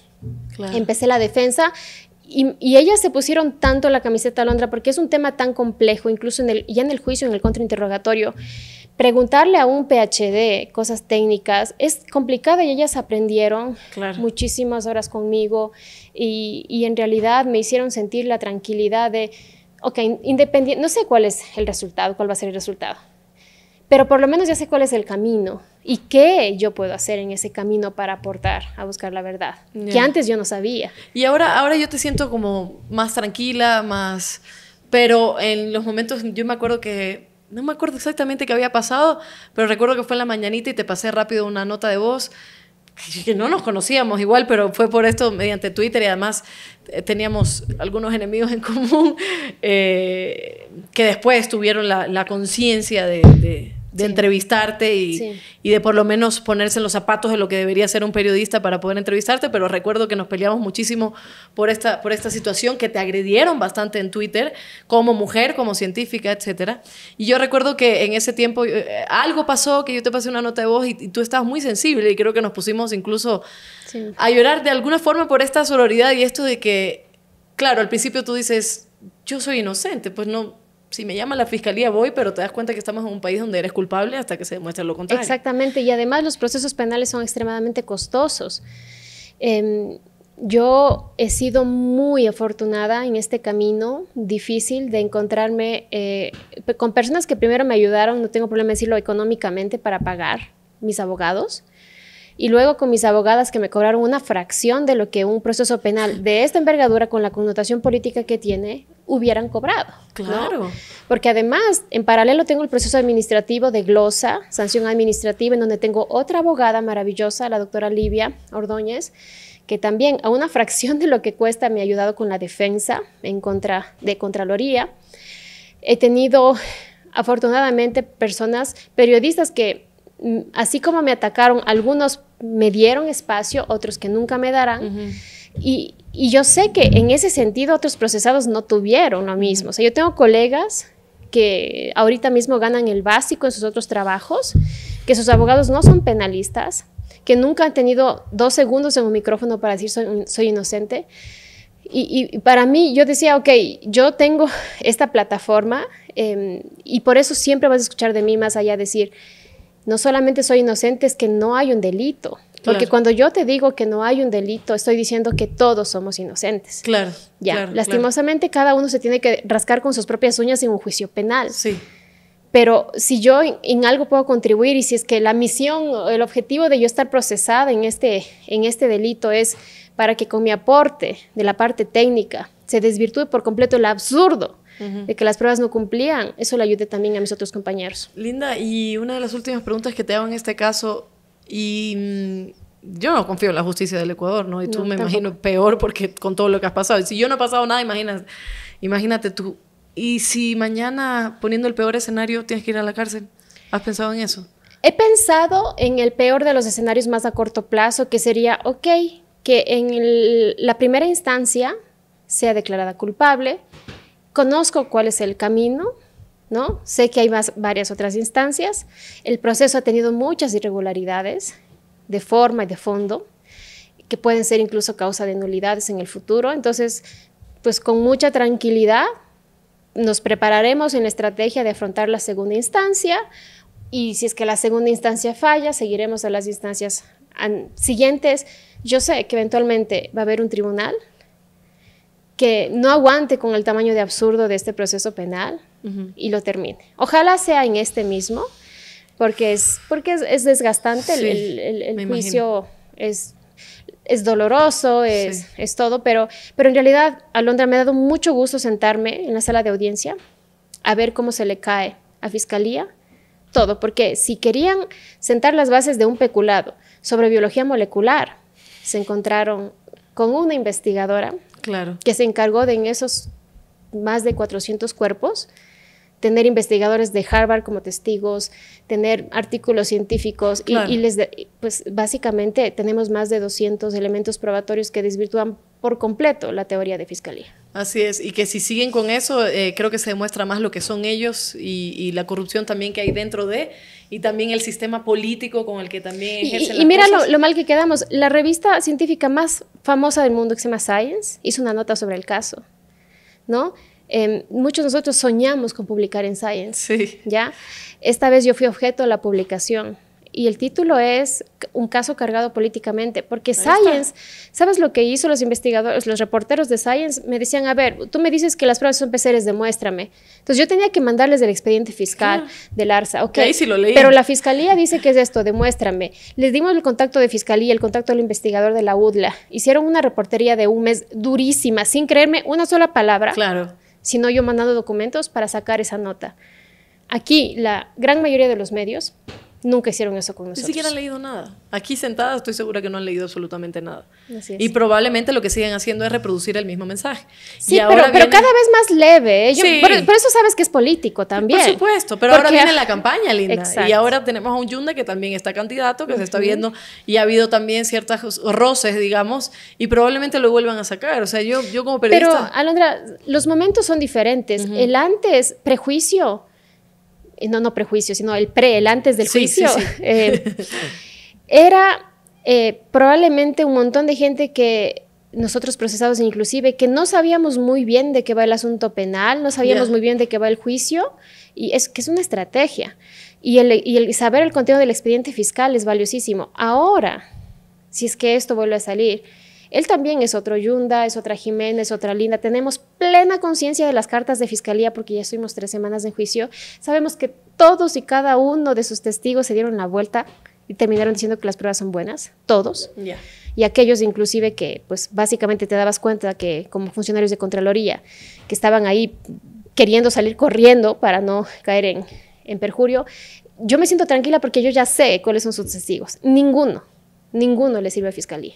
Empecé la defensa y, ellas se pusieron tanto la camiseta Alondra porque es un tema tan complejo, incluso en el, ya en el juicio, en el contrainterrogatorio. Preguntarle a un PhD cosas técnicas es complicado y ellas aprendieron muchísimas horas conmigo y, en realidad me hicieron sentir la tranquilidad de, ok, independiente, no sé cuál es el resultado, cuál va a ser el resultado, pero por lo menos ya sé cuál es el camino y qué yo puedo hacer en ese camino para aportar a buscar la verdad, que antes yo no sabía. Y ahora, ahora yo te siento como más tranquila, más... Pero en los momentos, yo me acuerdo que no me acuerdo exactamente qué había pasado, pero recuerdo que fue en la mañanita y te pasé rápido una nota de voz que no nos conocíamos igual, pero fue por esto mediante Twitter y además eh, teníamos algunos enemigos en común eh, que después tuvieron la, conciencia de, de entrevistarte y, de por lo menos ponerse en los zapatos de lo que debería ser un periodista para poder entrevistarte, pero recuerdo que nos peleamos muchísimo por esta, por esta situación, que te agredieron bastante en Twitter como mujer, como científica, etc. Y yo recuerdo que en ese tiempo eh, algo pasó, que yo te pasé una nota de voz y, tú estabas muy sensible y creo que nos pusimos incluso a llorar de alguna forma por esta sororidad y esto de que, claro, al principio tú dices, yo soy inocente, pues no si me llama la fiscalía voy, pero te das cuenta que estamos en un país donde eres culpable hasta que se demuestre lo contrario. Exactamente, y además los procesos penales son extremadamente costosos. Em, yo he sido muy afortunada en este camino difícil de encontrarme eh, con personas que primero me ayudaron, no tengo problema decirlo económicamente, para pagar mis abogados. Y luego con mis abogadas que me cobraron una fracción de lo que un proceso penal de esta envergadura con la connotación política que tiene hubieran cobrado. Claro. Porque además, en paralelo tengo el proceso administrativo de glosa, sanción administrativa, en donde tengo otra abogada maravillosa, la doctora Livia Ordóñez, que también a una fracción de lo que cuesta me ha ayudado con la defensa en contra de Contraloría. He tenido, afortunadamente, personas, periodistas que, mm, así como me atacaron, algunos me dieron espacio, otros que nunca me darán. Y, yo sé que en ese sentido otros procesados no tuvieron lo mismo. O sea, yo tengo colegas que ahorita mismo ganan el básico en sus otros trabajos, que sus abogados no son penalistas, que nunca han tenido dos segundos en un micrófono para decir soy, inocente. Y, para mí yo decía, ok, yo tengo esta plataforma em, y por eso siempre vas a escuchar de mí más allá decir, no solamente soy inocente, es que no hay un delito. Porque cuando yo te digo que no hay un delito, estoy diciendo que todos somos inocentes. Claro. Ya, lastimosamente cada uno se tiene que rascar con sus propias uñas en un juicio penal. Sí. Pero si yo en, algo puedo contribuir y si es que la misión, el objetivo de yo estar procesada en este, en este delito es para que con mi aporte de la parte técnica se desvirtúe por completo el absurdo de que las pruebas no cumplían, eso le ayude también a mis otros compañeros. Linda, y una de las últimas preguntas que te hago en este caso, y mm, yo no confío en la justicia del Ecuador, ¿no? Y tú me imagino peor porque con todo lo que has pasado. Y si yo no he pasado nada, imagínate, imagínate tú. Y si mañana, poniendo el peor escenario, tienes que ir a la cárcel, ¿has pensado en eso? He pensado en el peor de los escenarios más a corto plazo, que sería, ok, que en la primera instancia sea declarada culpable, conozco cuál es el camino, ¿no? Sé que hay más, varias otras instancias. El proceso ha tenido muchas irregularidades de forma y de fondo, que pueden ser incluso causa de nulidades en el futuro. Entonces, pues con mucha tranquilidad nos prepararemos en la estrategia de afrontar la segunda instancia y si es que la segunda instancia falla, seguiremos a las instancias siguientes. Yo sé que eventualmente va a haber un tribunal que no aguante con el tamaño de absurdo de este proceso penal, y lo termine. Ojalá sea en este mismo, porque es, porque es, desgastante el, el, juicio, es, es doloroso, es, es todo, pero, pero en realidad, Alondra, me ha dado mucho gusto sentarme en la sala de audiencia a ver cómo se le cae a Fiscalía todo, porque si querían sentar las bases de un peculado sobre biología molecular, se encontraron con una investigadora claro. que se encargó de en esos más de 400 cuerpos tener investigadores de Harvard como testigos, tener artículos científicos y, les pues básicamente tenemos más de 200 elementos probatorios que desvirtúan por completo la teoría de fiscalía. Así es, y que si siguen con eso, eh, creo que se demuestra más lo que son ellos y, la corrupción también que hay dentro de, y también el sistema político con el que también ejercen Y, y mira Lo, mal que quedamos, la revista científica más famosa del mundo, que Science, hizo una nota sobre el caso, ¿no? Em, muchos de nosotros soñamos con publicar en Science. ¿ya? Esta vez yo fui objeto de la publicación y el título es Un caso cargado políticamente, porque Science, ¿sabes lo que hizo los investigadores, los reporteros de Science? Me decían, a ver, tú me dices que las pruebas son PCRs, demuéstrame. Entonces yo tenía que mandarles el expediente fiscal de del ARSA, ok. Ahí sí lo leí. Pero la fiscalía dice que es esto, demuéstrame. Les dimos el contacto de fiscalía, el contacto del investigador de la UDLA. Hicieron una reportería de un mes durísima, sin creerme una sola palabra. Claro sino yo mandando documentos para sacar esa nota. Aquí la gran mayoría de los medios Nunca hicieron eso con nosotros. Ni siquiera han leído nada. Aquí sentada estoy segura que no han leído absolutamente nada. Y probablemente lo que siguen haciendo es reproducir el mismo mensaje. Sí, pero, cada vez más leve. ¿eh? por, eso sabes que es político también. Por supuesto, pero ahora viene la campaña, Linda. Y ahora tenemos a un Yunda que también está candidato, que se está viendo, y ha habido también ciertas roces, digamos, y probablemente lo vuelvan a sacar. O sea, yo, yo como periodista... Pero, Alondra, los momentos son diferentes. El antes, prejuicio no, no prejuicio, sino el pre, el antes del juicio, eh, era eh, probablemente un montón de gente que nosotros procesados inclusive, que no sabíamos muy bien de qué va el asunto penal, no sabíamos muy bien de qué va el juicio, y es que es una estrategia. Y el, y el saber el contenido del expediente fiscal es valiosísimo. Ahora, si es que esto vuelve a salir, él también es otro Yunda, es otra Jiménez, es otra Linda. Tenemos plena conciencia de las cartas de fiscalía porque ya estuvimos tres semanas en juicio. Sabemos que todos y cada uno de sus testigos se dieron la vuelta y terminaron diciendo que las pruebas son buenas, todos. Y aquellos inclusive que pues básicamente te dabas cuenta que como funcionarios de Contraloría, que estaban ahí queriendo salir corriendo para no caer en, en perjurio, yo me siento tranquila porque yo ya sé cuáles son sus testigos. Ninguno, ninguno le sirve a fiscalía.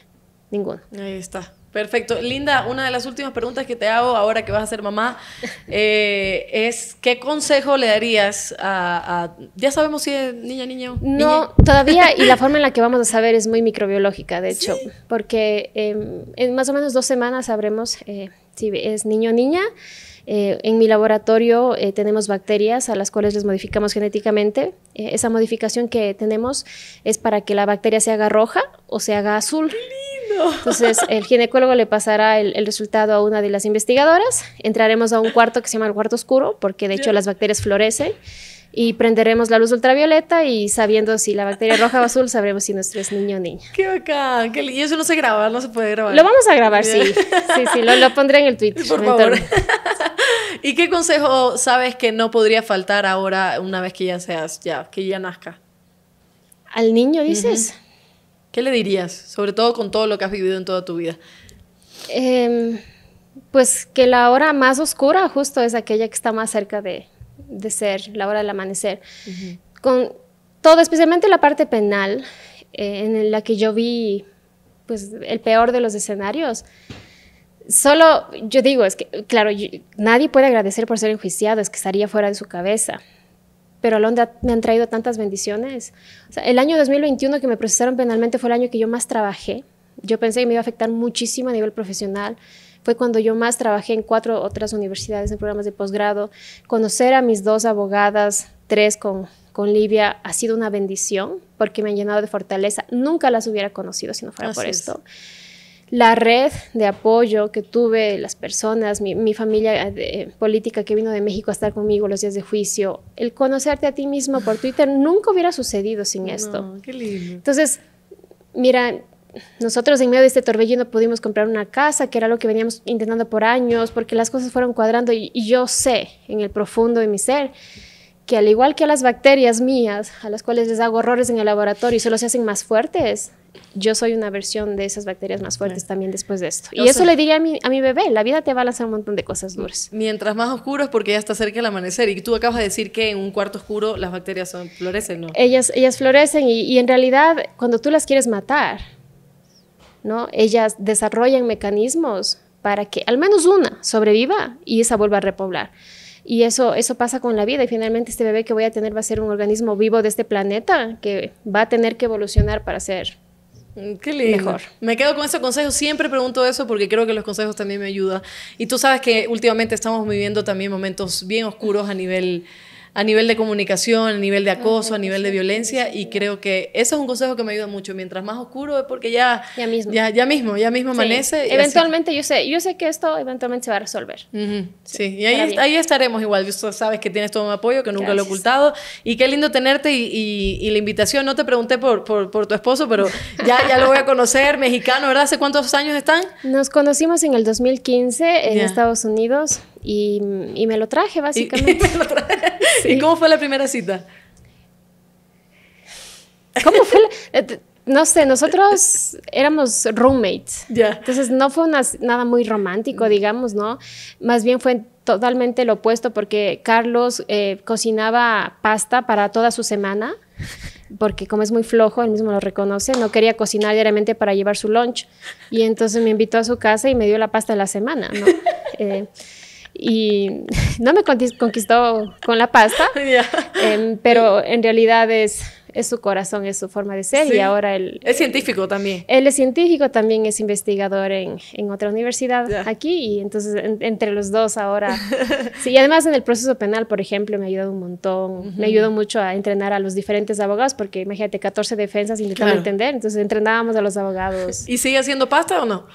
Ninguno. Ahí está. Perfecto. Linda, una de las últimas preguntas que te hago ahora que vas a ser mamá eh, es, ¿qué consejo le darías a, Ya sabemos si es niña, niño. No, niña. todavía, y la forma en la que vamos a saber es muy microbiológica, de hecho, porque em, en más o menos dos semanas sabremos eh, si es niño o niña. Eh, en mi laboratorio tenemos bacterias a las cuales les modificamos genéticamente. esa modificación que tenemos es para que la bacteria se haga roja o se haga azul. Entonces, el ginecólogo le pasará el, resultado a una de las investigadoras. Entraremos a un cuarto que se llama el cuarto oscuro, porque de hecho las bacterias florecen. Y prenderemos la luz ultravioleta y sabiendo si la bacteria roja o azul, sabremos si nuestro es niño o niña. ¡Qué bacán! Qué y eso no se graba, no se puede grabar. Lo vamos a grabar, sí. Sí, sí, lo, pondré en el twitter Por favor. ¿Y qué consejo sabes que no podría faltar ahora una vez que ya seas, ya, que ya nazca? ¿Al niño dices? ¿Qué le dirías? Sobre todo con todo lo que has vivido en toda tu vida. Em, pues que la hora más oscura justo es aquella que está más cerca de, ser la hora del amanecer. Con todo, especialmente la parte penal, eh, en la que yo vi pues, el peor de los escenarios. Solo yo digo, es que, claro, nadie puede agradecer por ser enjuiciado, es que estaría fuera de su cabeza pero a Londres me han traído tantas bendiciones. el año 2021 que me procesaron penalmente fue el año que yo más trabajé. Yo pensé que me iba a afectar muchísimo a nivel profesional. Fue cuando yo más trabajé en cuatro otras universidades, en programas de posgrado. Conocer a mis dos abogadas, tres con, con Livia, ha sido una bendición porque me han llenado de fortaleza. Nunca las hubiera conocido si no fuera por esto la red de apoyo que tuve, las personas, mi, familia eh, política que vino de México a estar conmigo los días de juicio, el conocerte a ti mismo por Twitter nunca hubiera sucedido sin esto. Qué lindo. Entonces, mira, nosotros en medio de este torbellino pudimos comprar una casa, que era lo que veníamos intentando por años, porque las cosas fueron cuadrando y, yo sé en el profundo de mi ser que al igual que a las bacterias mías, a las cuales les hago horrores en el laboratorio y solo se hacen más fuertes, yo soy una versión de esas bacterias más fuertes también después de esto. y eso le diría a mi, a mi bebé, la vida te va a lanzar un montón de cosas duras. Mientras más oscuro es porque ya está cerca el amanecer. Y tú acabas de decir que en un cuarto oscuro las bacterias florecen, ¿no? Ellas, florecen y, en realidad cuando tú las quieres matar, ¿no? Ellas desarrollan mecanismos para que al menos una sobreviva y esa vuelva a repoblar. Y eso, eso pasa con la vida. Y finalmente este bebé que voy a tener va a ser un organismo vivo de este planeta que va a tener que evolucionar para ser Mm, Mejor. Me quedo con ese consejo. Siempre pregunto eso porque creo que los consejos también me ayudan. Y tú sabes que últimamente estamos viviendo también momentos bien oscuros a nivel a nivel de comunicación, a nivel de acoso, a nivel de violencia y creo que eso es un consejo que me ayuda mucho. Mientras más oscuro es porque ya ya mismo ya, mismo, ya mismo amanece. eventualmente yo sé, yo sé que esto eventualmente se va a resolver. sí. y ahí, ahí, estaremos igual. sabes que tienes todo mi apoyo que nunca lo he ocultado y qué lindo tenerte y, y, la invitación. No te pregunté por, por, tu esposo, pero ya ya lo voy a conocer, mexicano, ¿verdad? ¿Hace cuántos años están? Nos conocimos en el 2015 en Estados Unidos. Y, y me lo traje, básicamente. ¿Y, me lo ¿Y cómo fue la primera cita? ¿Cómo fue eh, No sé, nosotros éramos roommates. ya Entonces no fue nada muy romántico, digamos, ¿no? Más bien fue totalmente lo opuesto porque Carlos eh, cocinaba pasta para toda su semana, porque como es muy flojo, él mismo lo reconoce, no quería cocinar diariamente para llevar su lunch. Y entonces me invitó a su casa y me dio la pasta de la semana, ¿no? Eh, y no me conquistó con la pasta, em, pero en realidad es, es su corazón, es su forma de ser y ahora él... Es científico también. Él es científico, también es investigador en, en otra universidad aquí y entonces entre los dos ahora... sí, y además en el proceso penal, por ejemplo, me ha ayudado un montón, me ayudó mucho a entrenar a los diferentes abogados porque imagínate, 14 defensas intentando entender, entonces entrenábamos a los abogados. ¿Y sigue haciendo pasta o no?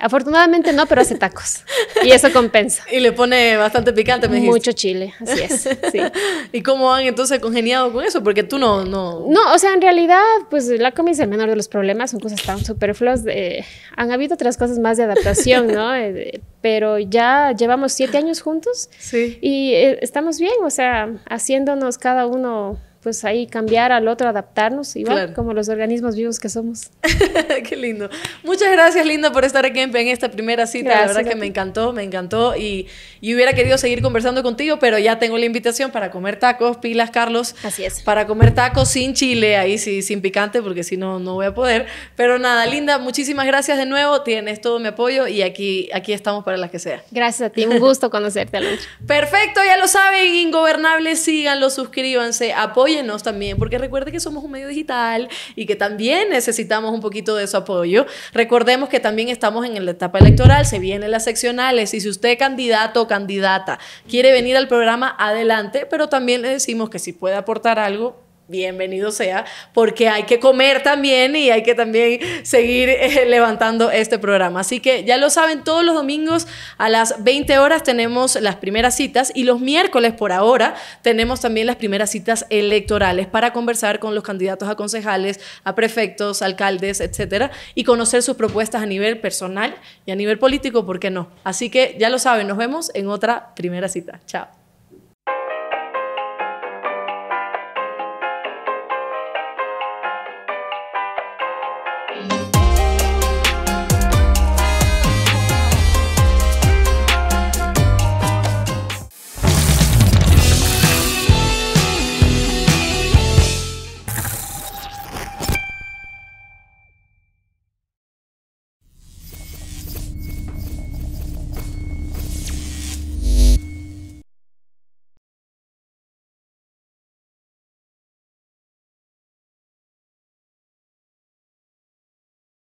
Afortunadamente no, pero hace tacos. Y eso compensa. Y le pone bastante picante, me dijiste. Mucho chile, así es. Sí. ¿Y cómo han entonces congeniado con eso? Porque tú no, no... No, o sea, en realidad, pues la comida es el menor de los problemas, son cosas tan superfluas. Eh, han habido otras cosas más de adaptación, ¿no? Eh, pero ya llevamos siete años juntos. Sí. Y eh, estamos bien, o sea, haciéndonos cada uno pues ahí cambiar al otro, adaptarnos, igual como los organismos vivos que somos. Qué lindo. Muchas gracias, Linda, por estar aquí en, esta primera cita. la verdad que me encantó, me encantó y, hubiera querido seguir conversando contigo, pero ya tengo la invitación para comer tacos, pilas, Carlos. Así es. Para comer tacos sin chile, ahí sí, sin picante, porque si no, no voy a poder. Pero nada, Linda, muchísimas gracias de nuevo. Tienes todo mi apoyo y aquí, aquí estamos para las que sea. Gracias a ti, un gusto conocerte, Perfecto, ya lo saben, ingobernables, síganlo, suscríbanse, apoyen apóyennos también, porque recuerde que somos un medio digital y que también necesitamos un poquito de su apoyo. Recordemos que también estamos en la etapa electoral, se vienen las seccionales y si usted candidato o candidata quiere venir al programa, adelante, pero también le decimos que si puede aportar algo, bienvenido sea, porque hay que comer también y hay que también seguir eh, levantando este programa. Así que ya lo saben, todos los domingos a las 20 horas tenemos las primeras citas y los miércoles por ahora tenemos también las primeras citas electorales para conversar con los candidatos a concejales, a prefectos, alcaldes, etcétera, y conocer sus propuestas a nivel personal y a nivel político, ¿por qué no? Así que ya lo saben, nos vemos en otra primera cita. Chao.